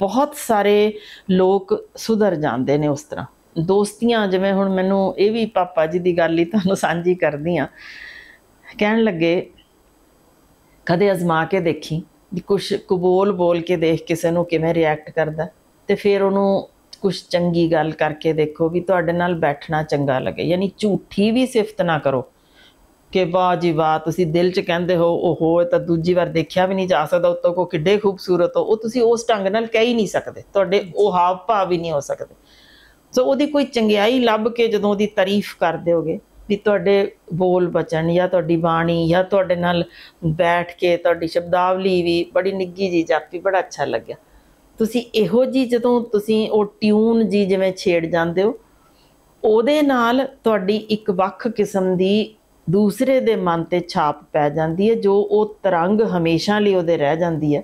ਬਹੁਤ ਸਾਰੇ ਲੋਕ ਸੁਧਰ ਜਾਂਦੇ ਨੇ ਉਸ ਤਰ੍ਹਾਂ ਦੋਸਤੀਆਂ ਜਿਵੇਂ ਹੁਣ ਮੈਨੂੰ ਇਹ ਵੀ ਪਾਪਾ ਜੀ ਦੀ ਗੱਲ ਹੀ ਤੁਹਾਨੂੰ ਸਾਂਝੀ ਕਰਦੀ ਆ ਕਹਿਣ ਲੱਗੇ ਕਦੇ ਅਜ਼ਮਾ ਕੇ ਦੇਖੀ ਵੀ ਕੁਝ ਕਬੂਲ ਬੋਲ ਕੇ ਦੇਖ ਕਿਸੇ ਨੂੰ ਕਿਵੇਂ ਰਿਐਕਟ ਕਰਦਾ ਤੇ ਫਿਰ ਉਹਨੂੰ ਕੁਝ ਚੰਗੀ ਗੱਲ ਕਰਕੇ ਦੇਖੋ ਵੀ ਤੁਹਾਡੇ ਨਾਲ ਬੈਠਣਾ ਚੰਗਾ ਲੱਗੇ ਯਾਨੀ ਝੂਠੀ ਵੀ ਸਿਫਤ ਨਾ ਕਰੋ ਕਿ ਵਾਹ ਜੀ ਵਾਹ ਤੁਸੀਂ ਦਿਲ 'ਚ ਕਹਿੰਦੇ ਹੋ ਉਹ ਹੋਏ ਤਾਂ ਦੂਜੀ ਵਾਰ ਦੇਖਿਆ ਵੀ ਨਹੀਂ ਜਾ ਸਕਦਾ ਉੱਤੋਂ ਕੋ ਕਿੱਡੇ ਖੂਬਸੂਰਤ ਹੋ ਉਹ ਤੁਸੀਂ ਉਸ ਢੰਗ ਨਾਲ ਕਹਿ ਹੀ ਨਹੀਂ ਸਕਦੇ ਤੁਹਾਡੇ ਉਹ ਹਾਵ ਭਾਵ ਹੀ ਨਹੀਂ ਹੋ ਸਕਦੇ ਸੋ ਉਹਦੀ ਕੋਈ ਚੰਗਿਆਈ ਲੱਭ ਕੇ ਜਦੋਂ ਉਹਦੀ ਤਾਰੀਫ ਕਰਦੇ ਹੋਗੇ ਵੀ ਤੁਹਾਡੇ ਬੋਲ ਬਚਨ ਜਾਂ ਤੁਹਾਡੀ ਬਾਣੀ ਜਾਂ ਤੁਹਾਡੇ ਨਾਲ ਬੈਠ ਕੇ ਤੁਹਾਡੀ ਸ਼ਬਦਾਵਲੀ ਵੀ ਬੜੀ ਨਿੱਗੀ ਜੀ ਜਾਪੀ ਬੜਾ ਅੱਛਾ ਲੱਗਿਆ ਤੁਸੀਂ ਇਹੋ ਜੀ ਜਦੋਂ ਤੁਸੀਂ ਉਹ ਟਿਊਨ ਜੀ ਜਿਵੇਂ ਛੇੜ ਜਾਂਦੇ ਹੋ ਉਹਦੇ ਨਾਲ ਤੁਹਾਡੀ ਇੱਕ ਵੱਖ ਕਿਸਮ ਦੀ ਦੂਸਰੇ ਦੇ ਮਨ ਤੇ ਛਾਪ ਪੈ ਜਾਂਦੀ ਹੈ ਜੋ ਉਹ ਤਰੰਗ ਹਮੇਸ਼ਾ ਲਈ ਉਹਦੇ ਰਹਿ ਜਾਂਦੀ ਹੈ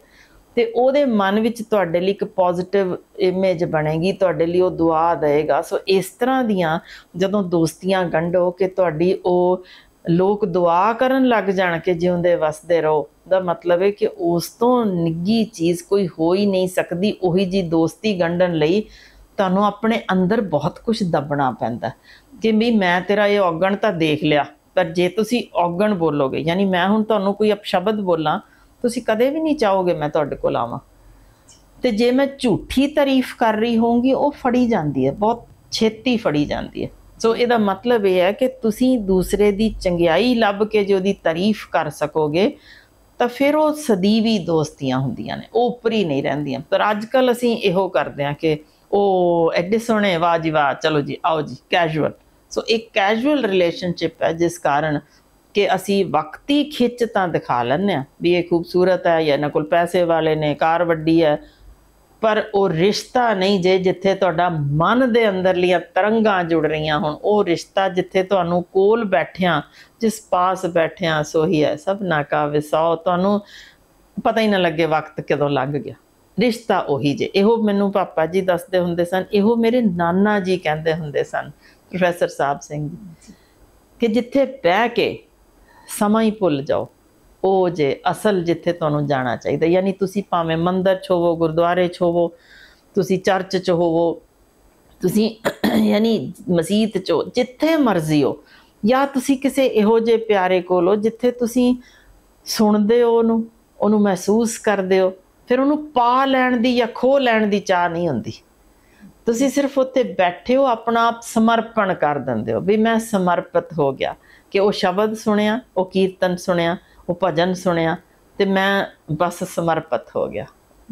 ਤੇ ਉਹਦੇ ਮਨ ਵਿੱਚ ਤੁਹਾਡੇ ਲਈ ਇੱਕ ਪੋਜ਼ਿਟਿਵ ਇਮੇਜ ਬਣੇਗੀ ਤੁਹਾਡੇ ਲਈ ਉਹ ਦੁਆ ਦੇਗਾ ਸੋ ਇਸ ਤਰ੍ਹਾਂ ਦੀਆਂ ਜਦੋਂ ਦੋਸਤੀਆਂ ਗੰਢੋ ਕਿ ਤੁਹਾਡੀ ਉਹ ਲੋਕ ਦੁਆ ਕਰਨ ਲੱਗ ਜਾਣ ਕਿ ਜਿਉਂਦੇ ਵਸਦੇ ਰਹੋ ਦਾ ਮਤਲਬ ਹੈ ਕਿ ਉਸ ਤੋਂ ਨਿੱਗੀ ਚੀਜ਼ ਕੋਈ ਹੋ ਹੀ ਨਹੀਂ ਸਕਦੀ ਉਹੀ ਜੀ ਦੋਸਤੀ ਗੰਢਣ ਲਈ ਤੁਹਾਨੂੰ ਆਪਣੇ ਅੰਦਰ ਬਹੁਤ ਕੁਝ ਦੱਬਣਾ ਪੈਂਦਾ ਕਿ ਵੀ ਮੈਂ ਤੇਰਾ ਇਹ ਔਗਣ ਤਾਂ ਦੇਖ ਲਿਆ ਪਰ ਜੇ ਤੁਸੀਂ ਔਗਣ ਬੋਲੋਗੇ ਯਾਨੀ ਮੈਂ ਹੁਣ ਤੁਹਾਨੂੰ ਕੋਈ ਅਪਸ਼ਬਦ ਬੋਲਾਂ ਤੁਸੀਂ ਕਦੇ ਵੀ ਨਹੀਂ ਚਾਹੋਗੇ ਮੈਂ ਤੁਹਾਡੇ ਕੋਲ ਆਵਾਂ ਤੇ ਜੇ ਮੈਂ ਝੂਠੀ ਤਾਰੀਫ ਕਰ ਰਹੀ ਹੋਵਾਂਗੀ ਉਹ ਫੜੀ ਜਾਂਦੀ ਹੈ ਬਹੁਤ ਛੇਤੀ ਫੜੀ ਜਾਂਦੀ ਹੈ ਸੋ ਇਹਦਾ ਮਤਲਬ ਇਹ ਹੈ ਕਿ ਤੁਸੀਂ ਦੂਸਰੇ ਦੀ ਚੰਗਿਆਈ ਲੱਭ ਕੇ ਜੇ ਉਹਦੀ ਤਾਰੀਫ ਕਰ ਸਕੋਗੇ ਤਾਂ ਫਿਰ ਉਹ ਸਦੀਵੀ ਦੋਸਤੀਆਂ ਹੁੰਦੀਆਂ ਨੇ ਉਹ ਹੀ ਨਹੀਂ ਰਹਿੰਦੀਆਂ ਪਰ ਅੱਜ ਕੱਲ ਅਸੀਂ ਇਹੋ ਕਰਦੇ ਆ ਕਿ ਉਹ ਐਡੇ ਸੋਹਣੇ ਵਾਜੀ ਵਾ ਚਲੋ ਜੀ ਆਓ ਜੀ ਕੈਜੂਅਲ ਸੋ ਇੱਕ ਕੈਜੂਅਲ ਰਿਲੇਸ਼ਨਸ਼ਿਪ ਹੈ ਜਿਸ ਕਾਰਨ ਕਿ ਅਸੀਂ ਵਕਤੀ ਖਿੱਚ ਤਾਂ ਦਿਖਾ ਲੈਂਦੇ ਆ ਵੀ ਇਹ ਖੂਬਸੂਰਤ ਹੈ ਜਾਂ ਨਾ ਕੋਲ ਪੈਸੇ ਵਾਲੇ ਨੇ ਕਾਰ ਵੱਡੀ ਹੈ ਪਰ ਉਹ ਰਿਸ਼ਤਾ ਨਹੀਂ ਜੇ ਜਿੱਥੇ ਤੁਹਾਡਾ ਮਨ ਦੇ ਅੰਦਰਲੀਆਂ ਤਰੰਗਾਂ ਜੁੜ ਰਹੀਆਂ ਹੁਣ ਉਹ ਰਿਸ਼ਤਾ ਜਿੱਥੇ ਤੁਹਾਨੂੰ ਕੋਲ ਬੈਠਿਆਂ ਜਿਸ ਪਾਸ ਬੈਠਿਆਂ ਸੋਹੀ ਹੈ ਸਭ ਨਾਕਾ ਵਿਸਾਉ ਤੁਹਾਨੂੰ ਪਤਾ ਹੀ ਨਾ ਲੱਗੇ ਵਕਤ ਕਦੋਂ ਲੱਗ ਗਿਆ ਰਿਸ਼ਤਾ ਉਹੀ ਜੇ ਇਹੋ ਮੈਨੂੰ ਪਾਪਾ ਜੀ ਦੱਸਦੇ ਹੁੰਦੇ ਸਨ ਇਹੋ ਮੇਰੇ ਨਾਨਾ ਜੀ ਕਹਿੰਦੇ ਹੁੰਦੇ ਸਨ ਪ੍ਰੋਫੈਸਰ ਸਾਹਿਬ ਸਿੰਘ ਕਿ ਜਿੱਥੇ ਬਹਿ ਕੇ ਸਮਾਂ ਹੀ ਭੁੱਲ ਜਾਓ ਉਹ ਜੇ ਅਸਲ ਜਿੱਥੇ ਤੁਹਾਨੂੰ ਜਾਣਾ ਚਾਹੀਦਾ ਯਾਨੀ ਤੁਸੀਂ ਭਾਵੇਂ ਮੰਦਰ ਚ ਹੋਵੋ ਗੁਰਦੁਆਰੇ ਚ ਹੋਵੋ ਤੁਸੀਂ ਚਰਚ ਚ ਹੋਵੋ ਤੁਸੀਂ ਯਾਨੀ ਮਸਜਿਦ ਚ ਜਿੱਥੇ ਮਰਜ਼ੀ ਹੋ ਜਾਂ ਤੁਸੀਂ ਕਿਸੇ ਇਹੋ ਜੇ ਪਿਆਰੇ ਕੋਲ ਹੋ ਜਿੱਥੇ ਤੁਸੀਂ ਸੁਣਦੇ ਹੋ ਉਹਨੂੰ ਉਹਨੂੰ ਮਹਿਸੂਸ ਕਰਦੇ ਹੋ ਫਿਰ ਉਹਨੂੰ ਪਾ ਲੈਣ ਦੀ ਜਾਂ ਖੋ ਲੈਣ ਦੀ ਚਾਹ ਨਹੀਂ ਹੁੰਦੀ ਤੁਸੀਂ ਸਿਰਫ ਉੱਥੇ ਬੈਠੇ ਹੋ ਆਪਣਾ ਆਪ ਸਮਰਪਣ ਕਰ ਦਿੰਦੇ ਹੋ ਵੀ ਮੈਂ ਸਮਰਪਿਤ ਹੋ ਗਿਆ ਕਿ ਉਹ ਸ਼ਬਦ ਸੁਣਿਆ ਉਹ ਕੀਰਤਨ ਸੁਣਿਆ ਉਹ ਭਜਨ ਸੁਣਿਆ ਤੇ ਮੈਂ ਬਸ ਸਮਰਪਿਤ ਹੋ ਗਿਆ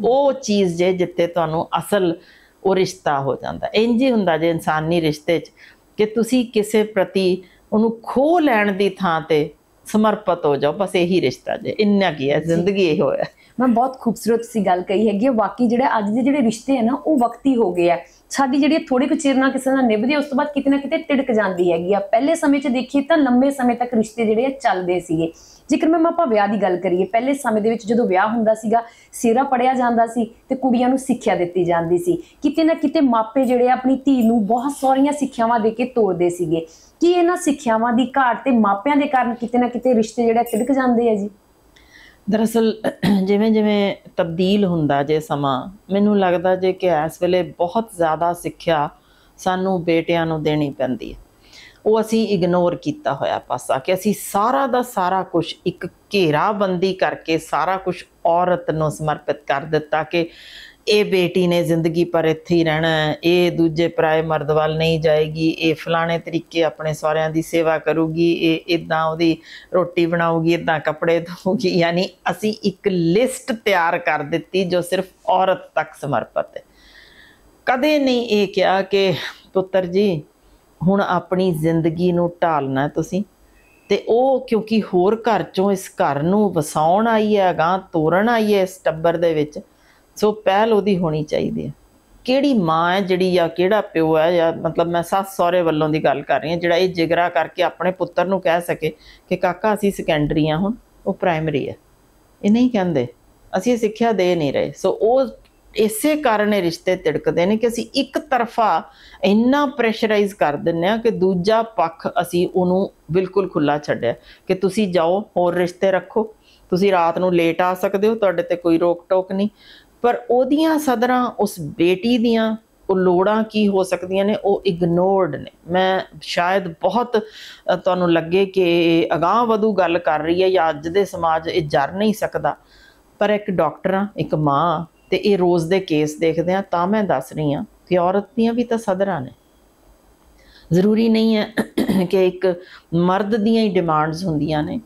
ਉਹ ਚੀਜ਼ ਜੇ ਜਿੱਤੇ ਤੁਹਾਨੂੰ ਅਸਲ ਉਹ ਰਿਸ਼ਤਾ ਹੋ ਜਾਂਦਾ ਇੰਜ ਹੀ ਹੁੰਦਾ ਜੇ ਇਨਸਾਨੀ ਰਿਸ਼ਤੇ 'ਚ ਕਿ ਤੁਸੀਂ ਕਿਸੇ ਪ੍ਰਤੀ ਉਹਨੂੰ ਖੋ ਲੈਣ ਦੀ ਥਾਂ ਤੇ ਸਮਰਪਿਤ ਹੋ ਜਾਓ ਬਸ ਇਹੀ ਰਿਸ਼ਤਾ ਜੇ ਇੰਨਾ ਕੀ ਹੈ ਜ਼ਿੰਦਗੀ ਇਹ ਹੋਇਆ ਮੈਂ ਬਹੁਤ ਖੂਬਸੂਰਤ ਸੀ ਗੱਲ ਕਹੀ ਹੈਗੀ ਹੈ ਵਾਕਈ ਜਿਹੜੇ ਅੱਜ ਦੇ ਜਿਹੜੇ ਰਿਸ਼ਤੇ ਹਨ ਉਹ ਵਕਤੀ ਹੋ ਗਏ ਆ ਸਾਡੀ ਜਿਹੜੀ ਥੋੜੇ ਕੁ ਚਿਰ ਨਾਲ ਕਿਸੇ ਨਾਲ ਨਿਭਦੀ ਉਸ ਤੋਂ ਬਾਅਦ ਕਿਤੇ ਨਾ ਕਿਤੇ ਟਿੜਕ ਜਾਂਦੀ ਹੈਗੀ ਆ ਪਹਿਲੇ ਸਮੇਂ 'ਚ ਦੇਖੀ ਤਾਂ ਲੰਬੇ ਸਮੇਂ ਤੱਕ ਰਿਸ਼ਤੇ ਜਿਹੜੇ ਆ ਚੱਲਦੇ ਸੀਗੇ ਜੇਕਰ ਮੈਂ ਆਪਾਂ ਵਿਆਹ ਦੀ ਗੱਲ ਕਰੀਏ ਪਹਿਲੇ ਸਮੇਂ ਦੇ ਵਿੱਚ ਜਦੋਂ ਵਿਆਹ ਹੁੰਦਾ ਸੀਗਾ ਸਿਰਾ ਪੜਿਆ ਜਾਂਦਾ ਸੀ ਤੇ ਕੁੜੀਆਂ ਨੂੰ ਸਿੱਖਿਆ ਦਿੱਤੀ ਜਾਂਦੀ ਸੀ ਕਿਤੇ ਨਾ ਕਿਤੇ ਮਾਪੇ ਜਿਹੜੇ ਆਪਣੀ ਧੀ ਨੂੰ ਬਹੁਤ ਸਾਰੀਆਂ ਸਿੱਖਿਆਵਾਂ ਦੇ ਕੇ ਤੋੜਦੇ ਸੀਗੇ ਕੀ ਇਹਨਾਂ ਸਿੱਖਿਆਵਾਂ ਦੀ ਘਾਟ ਤੇ ਮਾਪਿਆਂ ਦੇ ਕਾਰਨ ਕਿਤੇ ਨਾ ਕਿਤੇ ਰਿਸ਼ਤੇ ਜਿਹੜੇ ਟਿੜਕ ਜਾਂਦੇ ਆ ਜੀ ਦਰਅਸਲ ਜਿਵੇਂ ਜਿਵੇਂ ਤਬਦੀਲ ਹੁੰਦਾ ਜੇ ਸਮਾਂ ਮੈਨੂੰ ਲੱਗਦਾ ਜੇ ਕਿ ਇਸ ਵੇਲੇ ਬਹੁਤ ਜ਼ਿਆਦਾ ਸਿੱਖਿਆ ਸਾਨੂੰ ਬੇਟਿਆਂ ਨੂੰ ਦੇਣੀ ਪੈਂਦੀ ਹੈ ਉਹ ਅਸੀਂ ਇਗਨੋਰ ਕੀਤਾ ਹੋਇਆ ਪਾਸਾ ਕਿ ਅਸੀਂ ਸਾਰਾ ਦਾ ਸਾਰਾ ਕੁਝ ਇੱਕ ਘੇਰਾਬੰਦੀ ਕਰਕੇ ਸਾਰਾ ਕੁਝ ਔਰਤ ਨੂੰ ਸਮਰਪਿਤ ਕਰ ਦਿੱਤਾ ਕਿ ਇਹ ਬੇਟੀ ਨੇ ਜ਼ਿੰਦਗੀ ਪਰ ਇੱਥੇ ਹੀ ਰਹਿਣਾ ਇਹ ਦੂਜੇ ਪਰਾਏ ਮਰਦ ਵੱਲ ਨਹੀਂ ਜਾਏਗੀ ਇਹ ਫਲਾਣੇ ਤਰੀਕੇ ਆਪਣੇ ਸਹੁਰਿਆਂ ਦੀ ਸੇਵਾ ਕਰੂਗੀ ਇਹ ਇਦਾਂ ਉਹਦੀ ਰੋਟੀ ਬਣਾਉਗੀ ਇਦਾਂ ਕੱਪੜੇ ਧੋਊਗੀ ਯਾਨੀ ਅਸੀਂ ਇੱਕ ਲਿਸਟ ਤਿਆਰ ਕਰ ਦਿੱਤੀ ਜੋ ਸਿਰਫ ਔਰਤ ਤੱਕ ਸਮਰਪਿਤ ਹੈ ਕਦੇ ਨਹੀਂ ਇਹ ਕਿਹਾ ਕਿ ਪੁੱਤਰ ਜੀ ਹੁਣ ਆਪਣੀ ਜ਼ਿੰਦਗੀ ਨੂੰ ਢਾਲਣਾ ਤੁਸੀਂ ਤੇ ਉਹ ਕਿਉਂਕਿ ਹੋਰ ਘਰ ਚੋਂ ਇਸ ਘਰ ਨੂੰ ਵਸਾਉਣ ਆਈ ਹੈ ਗਾਂ ਤੋਰਨ ਆਈ ਹੈ ਇਸ ਟੱਬਰ ਦੇ ਵਿੱਚ ਸੋ ਪਹਿਲ ਉਹਦੀ ਹੋਣੀ ਚਾਹੀਦੀ ਹੈ ਕਿਹੜੀ ਮਾਂ ਹੈ ਜਿਹੜੀ ਜਾਂ ਕਿਹੜਾ ਪਿਓ ਹੈ ਜਾਂ ਮਤਲਬ ਮੈਂ ਸੱਸ ਸਹੁਰੇ ਵੱਲੋਂ ਦੀ ਗੱਲ ਕਰ ਰਹੀ ਹਾਂ ਜਿਹੜਾ ਇਹ ਜਿਗਰਾ ਕਰਕੇ ਆਪਣੇ ਪੁੱਤਰ ਨੂੰ ਕਹਿ ਸਕੇ ਕਿ ਕਾਕਾ ਅਸੀਂ ਸੈਕੰਡਰੀ ਆ ਹੁਣ ਉਹ ਪ੍ਰਾਇਮਰੀ ਹੈ ਇਹ ਨਹੀਂ ਕਹਿੰਦੇ ਅਸੀਂ ਸਿੱਖਿਆ ਦੇ ਨਹੀਂ ਰਹੇ ਸੋ ਉਹ ਇਸੇ ਕਾਰਨ ਇਹ ਰਿਸ਼ਤੇ ਤਿੜਕਦੇ ਨੇ ਕਿ ਅਸੀਂ ਇੱਕ ਤਰਫਾ ਇੰਨਾ ਪ੍ਰੈਸ਼ਰਾਈਜ਼ ਕਰ ਦਿੰਨੇ ਆ ਕਿ ਦੂਜਾ ਪੱਖ ਅਸੀਂ ਉਹਨੂੰ ਬਿਲਕੁਲ ਖੁੱਲਾ ਛੱਡਿਆ ਕਿ ਤੁਸੀਂ ਜਾਓ ਹੋਰ ਰਿਸ਼ਤੇ ਰੱਖੋ ਤੁਸੀਂ ਰਾਤ ਨੂੰ ਲੇਟ ਆ ਸਕਦੇ ਹੋ ਤੁਹਾਡੇ ਤੇ ਕੋਈ ਰੋਕ ਟੋਕ ਨਹੀਂ ਪਰ ਉਹਦੀਆਂ ਸਦਰਾਂ ਉਸ ਬੇਟੀ ਦੀਆਂ ਉਹ ਲੋੜਾਂ ਕੀ ਹੋ ਸਕਦੀਆਂ ਨੇ ਉਹ ਇਗਨੋਰਡ ਨੇ ਮੈਂ ਸ਼ਾਇਦ ਬਹੁਤ ਤੁਹਾਨੂੰ ਲੱਗੇ ਕਿ ਅਗਾਹ ਵਧੂ ਗੱਲ ਕਰ ਰਹੀ ਹੈ ਜਾਂ ਅੱਜ ਦੇ ਸਮਾਜ ਇਹ ਜਰ ਨਹੀਂ ਸਕਦਾ ਪਰ ਇੱਕ ਡਾਕਟਰਾਂ ਇੱਕ ਮਾਂ ਤੇ ਇਹ ਰੋਜ਼ ਦੇ ਕੇਸ ਦੇਖਦੇ ਆ ਤਾਂ ਮੈਂ ਦੱਸ ਰਹੀ ਆ ਕਿ ਔਰਤ ਦੀਆਂ ਵੀ ਤਾਂ ਸਦਰਾਂ ਨੇ ਜ਼ਰੂਰੀ ਨਹੀਂ ਹੈ ਕਿ ਇੱਕ ਮਰਦ ਦੀਆਂ ਹੀ ਡਿਮਾਂਡਸ ਹੁੰਦੀਆਂ ਨੇ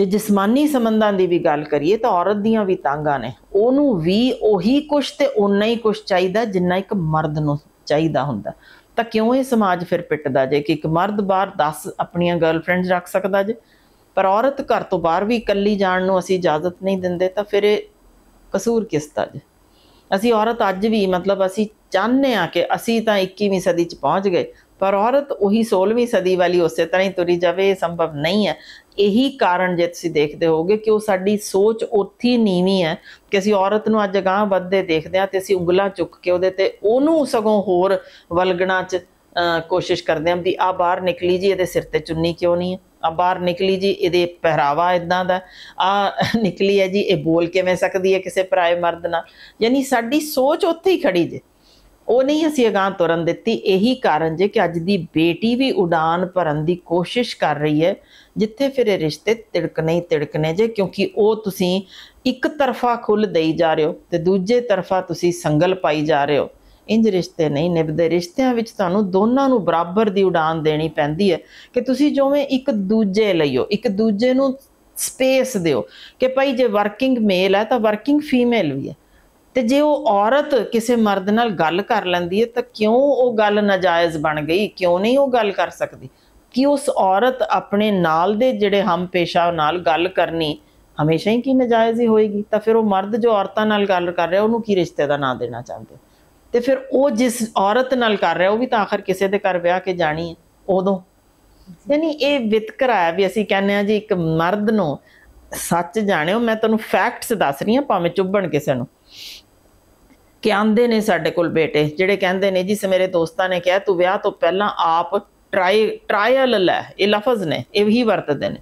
ਜੇ ਜਿਸਮਾਨੀ ਸੰਬੰਧਾਂ ਦੀ ਵੀ ਗੱਲ ਕਰੀਏ ਤਾਂ ਔਰਤ ਦੀਆਂ ਵੀ ਤਾਂਗਾਂ ਨੇ ਉਹਨੂੰ ਵੀ ਉਹੀ ਕੁਛ ਤੇ ਉਨਾ ਹੀ ਕੁਛ ਚਾਹੀਦਾ ਜਿੰਨਾ ਇੱਕ ਮਰਦ ਨੂੰ ਚਾਹੀਦਾ ਹੁੰਦਾ ਤਾਂ ਕਿਉਂ ਇਹ ਸਮਾਜ ਫਿਰ ਪਿੱਟਦਾ ਜੇ ਕਿ ਇੱਕ ਮਰਦ ਬਾਹਰ 10 ਆਪਣੀਆਂ ਗਰਲਫ੍ਰੈਂਡਸ ਰੱਖ ਸਕਦਾ ਜੇ ਪਰ ਔਰਤ ਘਰ ਤੋਂ ਬਾਹਰ ਵੀ ਇਕੱਲੀ ਜਾਣ ਨੂੰ ਅਸੀਂ ਇਜਾਜ਼ਤ ਨਹੀਂ ਦਿੰਦੇ ਤਾਂ ਫਿਰ ਇਹ ਕਸੂਰ ਕਿਸ ਦਾ ਜੇ ਅਸੀਂ ਔਰਤ ਅੱਜ ਵੀ ਮਤਲਬ ਅਸੀਂ ਚਾਹੁੰਦੇ ਆ ਕਿ ਅਸੀਂ ਤਾਂ 21ਵੀਂ ਸਦੀ 'ਚ ਪਹੁੰਚ ਗਏ ਪਰ ਔਰਤ ਉਹੀ 16ਵੀਂ ਸਦੀ ਵਾਲੀ ਉਸੇ ਤਰ੍ਹਾਂ ਹੀ ਤੁਰੀ ਜਾਵੇ ਇਹ ਸੰਭਵ ਨਹੀਂ ਹੈ ਇਹੀ ਕਾਰਨ ਜੇ ਤੁਸੀਂ ਦੇਖਦੇ ਹੋਗੇ ਕਿ ਉਹ ਸਾਡੀ ਸੋਚ ਉੱਥੀ ਨੀਵੀਂ ਹੈ ਕਿ ਅਸੀਂ ਔਰਤ ਨੂੰ ਅੱਜ ਅਗਾਹ ਵੱਧਦੇ ਦੇਖਦੇ ਆ ਤੇ ਅਸੀਂ ਉਂਗਲਾਂ ਚੁੱਕ ਕੇ ਉਹਦੇ ਤੇ ਉਹਨੂੰ ਸਗੋਂ ਹੋਰ ਵਲਗਣਾ 'ਚ ਕੋਸ਼ਿਸ਼ ਕਰਦੇ ਆਂ ਵੀ ਆ ਬਾਹਰ ਨਿਕਲੀ ਜੀ ਇਹਦੇ ਸਿਰ ਤੇ ਚੁੰਨੀ ਕਿਉਂ ਨਹੀਂ ਆ ਬਾਹਰ ਨਿਕਲੀ ਜੀ ਇਹਦੇ ਪਹਿਰਾਵਾ ਇਦਾਂ ਦਾ ਆ ਨਿਕਲੀ ਹੈ ਜੀ ਇਹ ਬੋਲ ਕਿਵੇਂ ਸਕਦੀ ਹੈ ਕਿਸੇ ਪਰਾਏ ਮਰਦ ਨਾਲ ਯਾਨੀ ਸਾਡੀ ਸੋਚ ਉੱਥੇ ਹੀ ਖੜੀ ਜੇ ਉਹ ਨਹੀਂ ਅਸੀਂ ਅਗਾਹ ਤੁਰਨ ਦਿੱਤੀ ਇਹੀ ਕਾਰਨ ਜੇ ਕਿ ਅੱਜ ਦੀ ਬੇਟੀ ਵੀ ਉਡਾਨ ਭਰਨ ਦੀ ਕੋਸ਼ਿਸ਼ ਕਰ ਰਹੀ ਹੈ ਜਿੱਥੇ ਫਿਰ ਇਹ ਰਿਸ਼ਤੇ ਤਿੜਕ ਨਹੀਂ ਤਿੜਕਨੇ ਜੇ ਕਿਉਂਕਿ ਉਹ ਤੁਸੀਂ ਇੱਕ ਤਰਫਾ ਖੁੱਲ ਦੇਈ ਜਾ ਰਹੇ ਹੋ ਤੇ ਦੂਜੇ ਤਰਫਾ ਤੁਸੀਂ ਸੰਗਲ ਪਾਈ ਜਾ ਰਹੇ ਹੋ ਇੰਜ ਰਿਸ਼ਤੇ ਨਹੀਂ ਨਿਭਦੇ ਰਿਸ਼ਤਿਆਂ ਵਿੱਚ ਤੁਹਾਨੂੰ ਦੋਨਾਂ ਨੂੰ ਬਰਾਬਰ ਦੀ ਉਡਾਨ ਦੇਣੀ ਪੈਂਦੀ ਹੈ ਕਿ ਤੁਸੀਂ ਜਿਵੇਂ ਇੱਕ ਦੂਜੇ ਲਈਓ ਇੱਕ ਦੂਜੇ ਨੂੰ ਸਪੇਸ ਦਿਓ ਕਿ ਭਾਈ ਜੇ ਵਰਕਿੰਗ ਮੇਲ ਹੈ ਤਾਂ ਵਰਕਿੰਗ ਫੀਮੇਲ ਵੀ ਹੈ ਤੇ ਜੇ ਉਹ ਔਰਤ ਕਿਸੇ ਮਰਦ ਨਾਲ ਗੱਲ ਕਰ ਲੈਂਦੀ ਹੈ ਤਾਂ ਕਿਉਂ ਉਹ ਗੱਲ ਨਾਜਾਇਜ਼ ਬਣ ਗਈ ਕਿਉਂ ਨਹੀਂ ਉਹ ਗੱਲ ਕਰ ਸਕਦੀ ਕਿ ਉਸ ਔਰਤ ਆਪਣੇ ਨਾਲ ਦੇ ਜਿਹੜੇ ਹਮ ਪੇਸ਼ਾ ਨਾਲ ਗੱਲ ਕਰਨੀ ਹਮੇਸ਼ਾ ਹੀ ਕੀ ਨਜਾਇਜ਼ ਹੀ ਹੋਏਗੀ ਤਾਂ ਫਿਰ ਉਹ ਮਰਦ ਜੋ ਔਰਤਾਂ ਨਾਲ ਗੱਲ ਕਰ ਰਿਹਾ ਉਹਨੂੰ ਕੀ ਰਿਸ਼ਤੇ ਦਾ ਨਾਂ ਦੇਣਾ ਚਾਹੁੰਦੇ ਤੇ ਫਿਰ ਉਹ ਜਿਸ ਔਰਤ ਨਾਲ ਕਰ ਰਿਹਾ ਉਹ ਵੀ ਤਾਂ ਆਖਰ ਕਿਸੇ ਦੇ ਘਰ ਵਿਆਹ ਕੇ ਜਾਣੀ ਹੈ ਉਦੋਂ ਯਾਨੀ ਇਹ ਵਿਤਕਰਾ ਹੈ ਵੀ ਅਸੀਂ ਕਹਿੰਦੇ ਆ ਜੀ ਇੱਕ ਮਰਦ ਨੂੰ ਸੱਚ ਜਾਣਿਓ ਮੈਂ ਤੁਹਾਨੂੰ ਫੈਕਟਸ ਦੱਸ ਰਹੀ ਹਾਂ ਭਾਵੇਂ ਚੁੱਭਣ ਕਿਸੇ ਨੂੰ ਕਿ ਆਂਦੇ ਨੇ ਸਾਡੇ ਕੋਲ ਬੇਟੇ ਜਿਹੜੇ ਕਹਿੰਦੇ ਨੇ ਜੀ ਮੇਰੇ ਦੋਸਤਾਂ ਨੇ ਕਿਹਾ ਤੂੰ ਵਿਆਹ ਤੋਂ ਪਹਿਲਾਂ ਆਪ ਟਰਾਈ ਟਰਾਇਲ ਲੈ ਇਹ ਲਫ਼ਜ਼ ਨੇ ਇਹ ਵੀ ਵਰਤਦੇ ਨੇ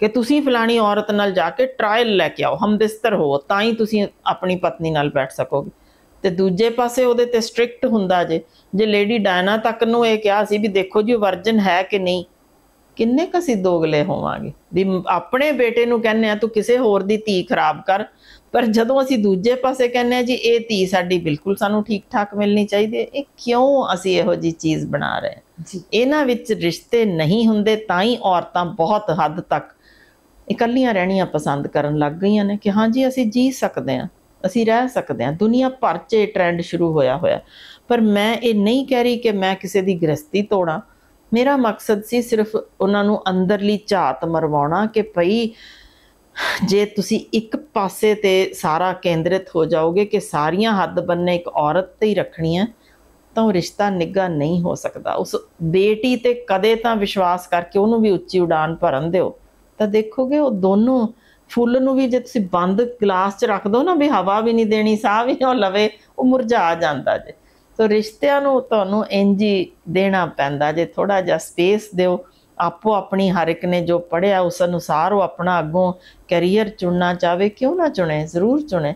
ਕਿ ਤੁਸੀਂ ਫਲਾਣੀ ਔਰਤ ਨਾਲ ਜਾ ਕੇ ਟਰਾਇਲ ਲੈ ਕੇ ਆਓ ਹਮਦਿਸਤਰ ਹੋ ਤਾਂ ਹੀ ਤੁਸੀਂ ਆਪਣੀ ਪਤਨੀ ਨਾਲ ਬੈਠ ਸਕੋਗੇ ਤੇ ਦੂਜੇ ਪਾਸੇ ਉਹਦੇ ਤੇ ਸਟ੍ਰਿਕਟ ਹੁੰਦਾ ਜੇ ਜੇ ਲੇਡੀ ਡਾਇਨਾ ਤੱਕ ਨੂੰ ਇਹ ਕਿਹਾ ਸੀ ਵੀ ਦੇਖੋ ਜੀ ਵਰਜਨ ਹੈ ਕਿ ਨਹੀਂ ਕਿੰਨੇ ਕਸੀ ਦੋਗਲੇ ਹੋਵਾਂਗੇ ਵੀ ਆਪਣੇ ਬੇਟੇ ਨੂੰ ਕਹਿੰਨੇ ਆ ਤੂੰ ਕਿਸੇ ਹੋਰ ਦੀ ਧੀ ਖਰਾਬ ਕਰ ਪਰ ਜਦੋਂ ਅਸੀਂ ਦੂਜੇ ਪਾਸੇ ਕਹਿੰਨੇ ਆ ਜੀ ਇਹ ਧੀ ਸਾਡੀ ਬਿਲਕੁਲ ਸਾਨੂੰ ਠੀਕ ਠਾਕ ਮਿਲਣੀ ਚਾਹੀਦੀ ਹੈ ਇਹ ਕਿਉਂ ਅਸੀਂ ਇਹੋ ਜੀ ਚੀਜ਼ ਬਣਾ ਰਹੇ ਹਾਂ ਇਹਨਾਂ ਵਿੱਚ ਰਿਸ਼ਤੇ ਨਹੀਂ ਹੁੰਦੇ ਤਾਂ ਹੀ ਔਰਤਾਂ ਬਹੁਤ ਹੱਦ ਤੱਕ ਇਕੱਲੀਆਂ ਰਹਿਣੀਆਂ ਪਸੰਦ ਕਰਨ ਲੱਗ ਗਈਆਂ ਨੇ ਕਿ ਹਾਂ ਜੀ ਅਸੀਂ ਜੀ ਸਕਦੇ ਹਾਂ ਅਸੀਂ ਰਹਿ ਸਕਦੇ ਹਾਂ ਦੁਨੀਆ ਭਰ 'ਚ ਇਹ ਟ੍ਰੈਂਡ ਸ਼ੁਰੂ ਹੋਇਆ ਹੋਇਆ ਪਰ ਮੈਂ ਇਹ ਨਹੀਂ ਕਹਿ ਰਹੀ ਕਿ ਮੈਂ ਕਿਸੇ ਦੀ ਗ੍ਰਸਤੀ ਤੋੜਾਂ ਮੇਰਾ ਮਕਸਦ ਸੀ ਸਿਰਫ ਉਹਨਾਂ ਨੂੰ ਅੰਦਰਲੀ ਝਾਤ ਮਰਵਾਉਣਾ ਕਿ ਭਈ ਜੇ ਤੁਸੀਂ ਇੱਕ ਪਾਸੇ ਤੇ ਸਾਰਾ ਕੇਂਦਰਿਤ ਹੋ ਜਾਓਗੇ ਕਿ ਸਾਰੀਆਂ ਹੱਦ ਬੰਨੇ ਇੱਕ ਔਰਤ ਤੇ ਹੀ ਰੱਖਣੀਆਂ ਤਾਂ ਉਹ ਰਿਸ਼ਤਾ ਨਿੱਗਾ ਨਹੀਂ ਹੋ ਸਕਦਾ ਉਸ ਬੇਟੀ ਤੇ ਕਦੇ ਤਾਂ ਵਿਸ਼ਵਾਸ ਕਰਕੇ ਉਹਨੂੰ ਵੀ ਉੱਚੀ ਉਡਾਨ ਭਰਨ ਦਿਓ ਤਾਂ ਦੇਖੋਗੇ ਉਹ ਦੋਨੋਂ ਫੁੱਲ ਨੂੰ ਵੀ ਜੇ ਤੁਸੀਂ ਬੰਦ ਗਲਾਸ 'ਚ ਰੱਖ ਦੋ ਨਾ ਵੀ ਹਵਾ ਵੀ ਨਹੀਂ ਦੇਣੀ ਸਾਹ ਵੀ ਉਹ ਲਵੇ ਉਹ ਮੁਰਝਾ ਜਾਂਦਾ ਜੇ ਤੋ ਰਿਸ਼ਤਿਆਂ ਨੂੰ ਤੁਹਾਨੂੰ ਇੰਜ ਹੀ ਦੇਣਾ ਪੈਂਦਾ ਜੇ ਥੋੜਾ ਜਿਹਾ ਸਪੇਸ ਦਿਓ ਆਪੋ ਆਪਣੀ ਹਰ ਇੱਕ ਨੇ ਜੋ ਪੜਿਆ ਉਸ ਅਨੁਸਾਰ ਉਹ ਆਪਣਾ ਅੱਗੋਂ ਕੈਰੀਅਰ ਚੁਣਨਾ ਚਾਵੇ ਕਿਉਂ ਨਾ ਚੁਣੇ ਜ਼ਰੂਰ ਚੁਣੇ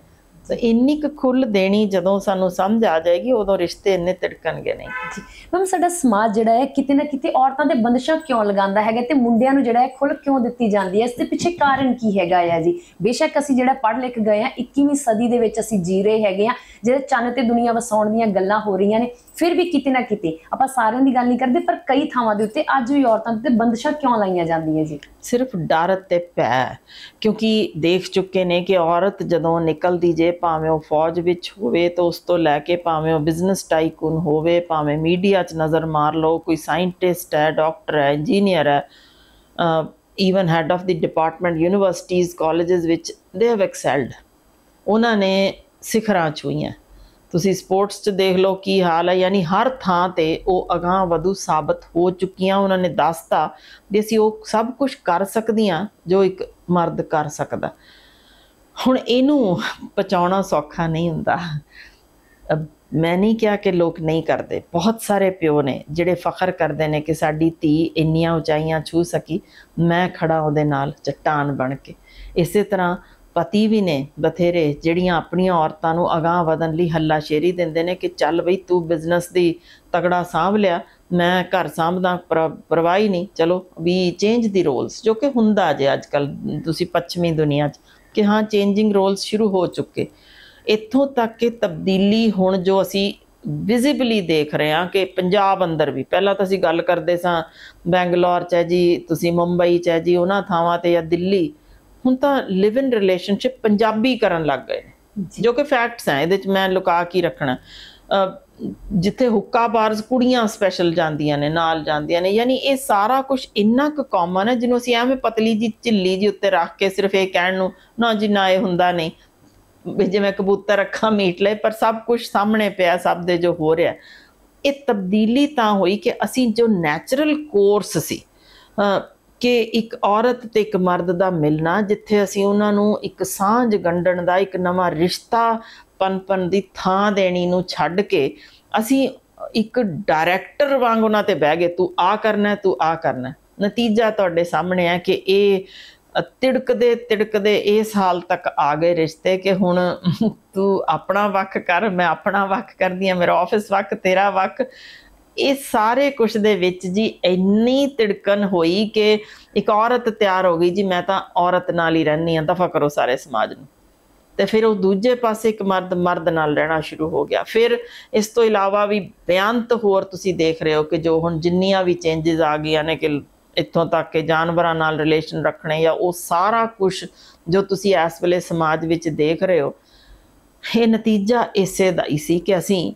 ਸੋ ਇੰਨੀ ਕੁ ਖੁੱਲ ਦੇਣੀ ਜਦੋਂ ਸਾਨੂੰ ਸਮਝ ਆ ਜਾਏਗੀ ਉਦੋਂ ਰਿਸ਼ਤੇ ਇੰਨੇ ਤਿੜਕਣਗੇ ਨਹੀਂ ਜੀ ਮੈਮ ਸਾਡਾ ਸਮਾਜ ਜਿਹੜਾ ਹੈ ਕਿਤੇ ਨਾ ਕਿਤੇ ਔਰਤਾਂ ਦੇ ਬੰਦਸ਼ਾਂ ਕਿਉਂ ਲਗਾਉਂਦਾ ਹੈਗਾ ਤੇ ਮੁੰਡਿਆਂ ਨੂੰ ਜਿਹੜਾ ਹੈ ਖੁੱਲ ਕਿਉਂ ਦਿੱਤੀ ਜਾਂਦੀ ਹੈ ਇਸ ਦੇ ਪਿੱਛੇ ਕਾਰਨ ਕੀ ਹੈਗਾ ਹੈ ਜੀ ਬੇਸ਼ੱਕ ਅਸੀਂ ਜਿਹੜਾ ਪੜ੍ਹ ਲਿਖ ਗਏ ਆ 21ਵੀਂ ਸਦੀ ਦੇ ਵਿੱਚ ਅਸੀਂ ਜੀ ਰਹੇ ਹੈਗੇ ਆ ਜਿਹੜੇ ਚੰਨ ਤੇ ਦੁਨੀਆ ਵਸਾਉਣ ਦੀਆਂ ਗੱਲਾਂ ਹੋ ਰਹੀਆਂ ਨੇ ਫਿਰ ਵੀ ਕਿਤੇ ਨਾ ਕਿਤੇ ਆਪਾਂ ਸਾਰਿਆਂ ਦੀ ਗੱਲ ਨਹੀਂ ਕਰਦੇ ਪਰ ਕਈ ਥਾਵਾਂ ਦੇ ਉੱਤੇ ਅੱਜ ਵੀ ਔਰਤਾਂ ਤੇ ਬੰਦਸ਼ਾਂ ਕਿਉਂ ਲਾਈਆਂ ਜਾਂਦੀਆਂ ਜੀ ਸਿਰਫ ਡਰ ਤੇ ਭੈ ਕਿਉਂਕਿ ਦੇਖ ਚੁੱਕੇ ਨੇ ਕਿ ਔਰਤ ਜਦੋਂ ਨਿਕਲਦੀ ਜੇ ਭਾਵੇਂ ਉਹ ਫੌਜ ਵਿੱਚ ਹੋਵੇ ਤਾਂ ਉਸ ਤੋਂ ਲੈ ਕੇ ਭਾਵੇਂ ਉਹ ਬਿਜ਼ਨਸ ਟਾਈਕੂਨ ਹੋਵੇ ਭਾਵੇਂ ਮੀਡੀਆ 'ਚ ਨਜ਼ਰ ਮਾਰ ਲਓ ਕੋਈ ਸਾਇੰਟਿਸਟ ਹੈ ਡਾਕਟਰ ਹੈ ਇੰਜੀਨੀਅਰ ਹੈ even head of the department universities colleges ਵਿੱਚ ਦੇ ਹੈਵ ਐਕਸੈਲਡ ਉਹਨਾਂ ਨੇ ਸਿਖਰਾਂ ਹੋਈਆਂ ਤੁਸੀਂ ਸਪੋਰਟਸ 'ਚ ਦੇਖ ਲਓ ਕੀ ਹਾਲ ਹੈ ਯਾਨੀ ਹਰ ਥਾਂ ਤੇ ਉਹ ਅਗਾਹ ਵਧੂ ਸਾਬਤ ਹੋ ਚੁੱਕੀਆਂ ਉਹਨਾਂ ਨੇ ਦੱਸਤਾ ਵੀ ਅਸੀਂ ਉਹ ਸਭ ਕੁਝ ਕਰ ਸਕਦੀਆਂ ਜੋ ਇੱਕ ਮਰਦ ਕਰ ਸਕਦਾ ਹੁਣ ਇਹਨੂੰ ਪਚਾਉਣਾ ਸੌਖਾ ਨਹੀਂ ਹੁੰਦਾ ਮੈਂ ਨਹੀਂ ਕਿਹਾ ਕਿ ਲੋਕ ਨਹੀਂ ਕਰਦੇ ਬਹੁਤ ਸਾਰੇ ਪਿਓ ਨੇ ਜਿਹੜੇ ਫਖਰ ਕਰਦੇ ਨੇ ਕਿ ਸਾਡੀ ਧੀ ਇੰਨੀਆਂ ਉਚਾਈਆਂ ਛੂ ਸਕੀ ਮੈਂ ਖੜਾ ਉਹਦੇ ਨਾਲ ਚਟਾਨ ਬਣ ਕੇ ਇਸੇ ਤਰ੍ਹਾਂ ਪਤੀ ਵੀ ਨੇ ਬਥੇਰੇ ਜਿਹੜੀਆਂ ਆਪਣੀਆਂ ਔਰਤਾਂ ਨੂੰ ਅਗਾਹ ਵਧਣ ਲਈ ਹੱਲਾਸ਼ੇਰੀ ਦਿੰਦੇ ਨੇ ਕਿ ਚੱਲ ਬਈ ਤੂੰ ਬਿਜ਼ਨਸ ਦੀ ਤਗੜਾ ਸਾਂਭ ਲਿਆ ਮੈਂ ਘਰ ਸਾਂਭਦਾ ਪਰਵਾਹ ਹੀ ਨਹੀਂ ਚਲੋ ਵੀ ਚੇਂਜ ਦੀ ਰੋਲਸ ਜੋ ਕਿ ਹੁੰਦਾ ਜੇ ਅੱਜ ਕੱਲ ਤੁਸੀਂ ਪੱਛਮੀ ਦੁਨੀਆ 'ਚ ਕਿ ਹਾਂ ਚੇਂਜਿੰਗ ਰੋਲਸ ਸ਼ੁਰੂ ਹੋ ਚੁੱਕੇ ਇੱਥੋਂ ਤੱਕ ਕਿ ਤਬਦੀਲੀ ਹੁਣ ਜੋ ਅਸੀਂ ਵਿਜ਼ੀਬਲੀ ਦੇਖ ਰਹੇ ਹਾਂ ਕਿ ਪੰਜਾਬ ਅੰਦਰ ਵੀ ਪਹਿਲਾਂ ਤਾਂ ਅਸੀਂ ਗੱਲ ਕਰਦੇ ਸਾਂ ਬੈਂਗਲੌਰ ਚ ਹੈ ਜੀ ਤੁਸੀਂ ਮੁੰਬਈ ਚ ਹੈ ਜੀ ਉਹਨਾਂ ਥਾਵਾਂ ਤੇ ਜਾਂ ਦਿੱਲੀ ਹੁਣ ਤਾਂ ਲਿਵ ਇਨ ਰਿਲੇਸ਼ਨਸ਼ਿਪ ਪੰਜਾਬੀ ਕਰਨ ਲੱਗ ਗਏ ਜੋ ਕਿ ਫੈਕਟਸ ਹੈ ਇਹਦੇ ਚ ਮੈਂ ਲੁਕਾ ਕੇ ਰੱਖਣਾ ਜਿੱਥੇ ਹੁੱਕਾ ਬਾਰਸ ਕੁੜੀਆਂ ਸਪੈਸ਼ਲ ਜਾਂਦੀਆਂ ਨੇ ਨਾਲ ਜਾਂਦੀਆਂ ਨੇ ਯਾਨੀ ਇਹ ਸਾਰਾ ਕੁਝ ਇੰਨਾ ਕੁ ਕਾਮਨ ਹੈ ਜਿਹਨੂੰ ਅਸੀਂ ਐਵੇਂ ਪਤਲੀ ਜੀ ਝਿੱਲੀ ਜੀ ਉੱਤੇ ਰੱਖ ਕੇ ਸਿਰਫ ਇਹ ਕਹਿਣ ਨੂੰ ਨਾ ਜੀ ਨਾ ਇਹ ਹੁੰਦਾ ਨਹੀਂ ਜਿਵੇਂ ਕਬੂਤਰ ਅੱਖਾਂ ਮੀਟ ਲਏ ਪਰ ਸਭ ਕੁਝ ਸਾਹਮਣੇ ਪਿਆ ਸਭ ਦੇ ਜੋ ਹੋ ਰਿਹਾ ਇਹ ਤਬਦੀਲੀ ਤਾਂ ਹੋਈ ਕਿ ਅਸੀਂ ਜੋ ਨੇਚਰਲ ਕੋਰਸ ਸੀ ਕਿ ਇੱਕ ਔਰਤ ਤੇ ਇੱਕ ਮਰਦ ਦਾ ਮਿਲਣਾ ਜਿੱਥੇ ਅਸੀਂ ਉਹਨਾਂ ਨੂੰ ਇੱਕ ਸਾਂਝ ਗੰਢਣ ਦਾ ਇੱਕ ਨਵਾਂ ਰਿਸ਼ਤਾ ਪਨਪਨ ਦੀ ਥਾਂ ਦੇਣੀ ਨੂੰ ਛੱਡ ਕੇ ਅਸੀਂ ਇੱਕ ਡਾਇਰੈਕਟਰ ਵਾਂਗ ਉਹਨਾਂ ਤੇ ਬਹਿ ਗਏ ਤੂੰ ਆ ਕਰਨਾ ਤੂੰ ਆ ਕਰਨਾ ਨਤੀਜਾ ਤੁਹਾਡੇ ਸਾਹਮਣੇ ਆ ਕਿ ਇਹ ਤਿੜਕਦੇ ਤਿੜਕਦੇ ਇਸ ਹਾਲ ਤੱਕ ਆ ਗਏ ਰਿਸ਼ਤੇ ਕਿ ਹੁਣ ਤੂੰ ਆਪਣਾ ਵਕ ਕਰ ਮੈਂ ਆਪਣਾ ਵਕ ਕਰਦੀ ਆ ਮੇਰਾ ਆਫਿਸ ਵਕ ਤੇਰਾ ਵਕ ਇਹ ਸਾਰੇ ਕੁਝ ਦੇ ਵਿੱਚ ਜੀ ਇੰਨੀ ਤਿੜਕਣ ਹੋਈ ਕਿ ਇੱਕ ਔਰਤ ਤਿਆਰ ਹੋ ਗਈ ਜੀ ਮੈਂ ਤਾਂ ਔਰਤ ਨਾਲ ਹੀ ਰਹਿਣੀ ਆ ਦਫਾ ਕਰੋ ਸਾਰੇ ਸਮਾਜ ਨੂੰ ਤੇ ਫਿਰ ਉਹ ਦੂਜੇ ਪਾਸੇ ਇੱਕ ਮਰਦ ਮਰਦ ਨਾਲ ਰਹਿਣਾ ਸ਼ੁਰੂ ਹੋ ਗਿਆ ਫਿਰ ਇਸ ਤੋਂ ਇਲਾਵਾ ਵੀ ਬਿਆੰਤ ਹੋਰ ਤੁਸੀਂ ਦੇਖ ਰਹੇ ਹੋ ਕਿ ਜੋ ਹੁਣ ਜਿੰਨੀਆਂ ਵੀ ਚੇਂਜਸ ਆ ਗਈਆਂ ਨੇ ਕਿ ਇੱਥੋਂ ਤੱਕ ਕਿ ਜਾਨਵਰਾਂ ਨਾਲ ਰਿਲੇਸ਼ਨ ਰੱਖਣੇ ਜਾਂ ਉਹ ਸਾਰਾ ਕੁਝ ਜੋ ਤੁਸੀਂ ਇਸ ਵੇਲੇ ਸਮਾਜ ਵਿੱਚ ਦੇਖ ਰਹੇ ਹੋ ਇਹ ਨਤੀਜਾ ਇਸੇ ਦਾ ਹੀ ਸੀ ਕਿ ਅਸੀਂ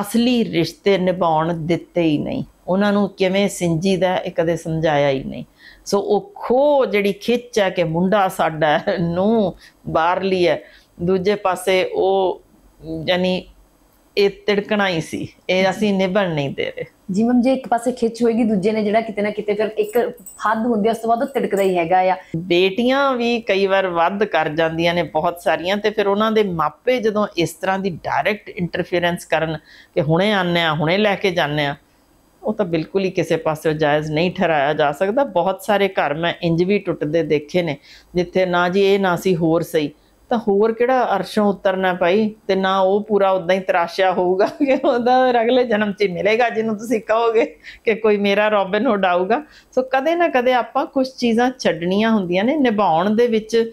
ਅਸਲੀ ਰਿਸ਼ਤੇ ਨਿਭਾਉਣ ਦਿੱਤੇ ਹੀ ਨਹੀਂ ਉਹਨਾਂ ਨੂੰ ਕਿਵੇਂ ਸਿੰਜੀਦਾ ਇਹ ਕਦੇ ਸਮਝਾਇਆ ਹੀ ਨਹੀਂ ਸੋ ਉਹ ਖੋ ਜਿਹੜੀ ਖਿੱਚ ਹੈ ਕਿ ਮੁੰਡਾ ਸਾਡਾ ਨੂੰ ਬਾਹਰ ਲਈ ਹੈ ਦੂਜੇ ਪਾਸੇ ਉਹ ਯਾਨੀ ਇਹ ਤੜਕਣਾ ਹੀ ਸੀ ਇਹ ਅਸੀਂ ਨਿਭਣ ਨਹੀਂ ਦੇ ਰਹੇ ਮਮ ਜੇ ਇੱਕ ਪਾਸੇ ਖਿੱਚ ਹੋਏਗੀ ਦੂਜੇ ਨੇ ਜਿਹੜਾ ਕਿਤੇ ਨਾ ਕਿਤੇ ਫਿਰ ਇੱਕ ਹੱਦ ਹੁੰਦੀ ਉਸ ਤੋਂ ਬਾਅਦ ਉਹ ਤੜਕਦਾ ਹੀ ਹੈਗਾ ਆ ਬੇਟੀਆਂ ਵੀ ਕਈ ਵਾਰ ਵੱਧ ਕਰ ਜਾਂਦੀਆਂ ਨੇ ਬਹੁਤ ਸਾਰੀਆਂ ਤੇ ਫਿਰ ਉਹਨਾਂ ਦੇ ਮਾਪੇ ਜਦੋਂ ਇਸ ਤਰ੍ਹਾਂ ਦੀ ਡਾਇਰੈਕਟ ਇੰਟਰਫੀਰੈਂਸ ਕਰਨ ਕਿ ਹੁਣੇ ਆਨੇ ਆ ਹੁਣੇ ਲੈ ਕੇ ਜਾਂਦੇ ਆ ਉਹ ਤਾਂ ਬਿਲਕੁਲ ਹੀ ਕਿਸੇ ਪਾਸੇ ਜਾਇਜ਼ ਨਹੀਂ ਠਹਿਰਾਇਆ ਜਾ ਸਕਦਾ ਬਹੁਤ ਸਾਰੇ ਘਰ ਮੈਂ ਇੰਜ ਵੀ ਟੁੱਟਦੇ ਦੇਖੇ ਨੇ ਜਿੱਥੇ ਨਾ ਜੀ ਇਹ ਨਾ ਸੀ ਹੋਰ ਸਹੀ ਤਾਂ ਹੋਰ ਕਿਹੜਾ ਅਰਸ਼ੋਂ ਉਤਰਨਾ ਭਾਈ ਤੇ ਨਾ ਉਹ ਪੂਰਾ ਉਦਾਂ ਹੀ ਤਰਾਸ਼ਿਆ ਹੋਊਗਾ ਕਿ ਉਹਦਾ ਅਗਲੇ ਜਨਮ 'ਚ ਮਿਲੇਗਾ ਜਿਹਨੂੰ ਤੁਸੀਂ ਕਹੋਗੇ ਕਿ ਕੋਈ ਮੇਰਾ ਰੋਬਿਨ ਹੁੱਡ ਆਊਗਾ ਸੋ ਕਦੇ ਨਾ ਕਦੇ ਆਪਾਂ ਕੁਝ ਚੀਜ਼ਾਂ ਛੱਡਣੀਆਂ ਹੁੰਦੀਆਂ ਨੇ ਨਿਭਾਉਣ ਦੇ ਵਿੱਚ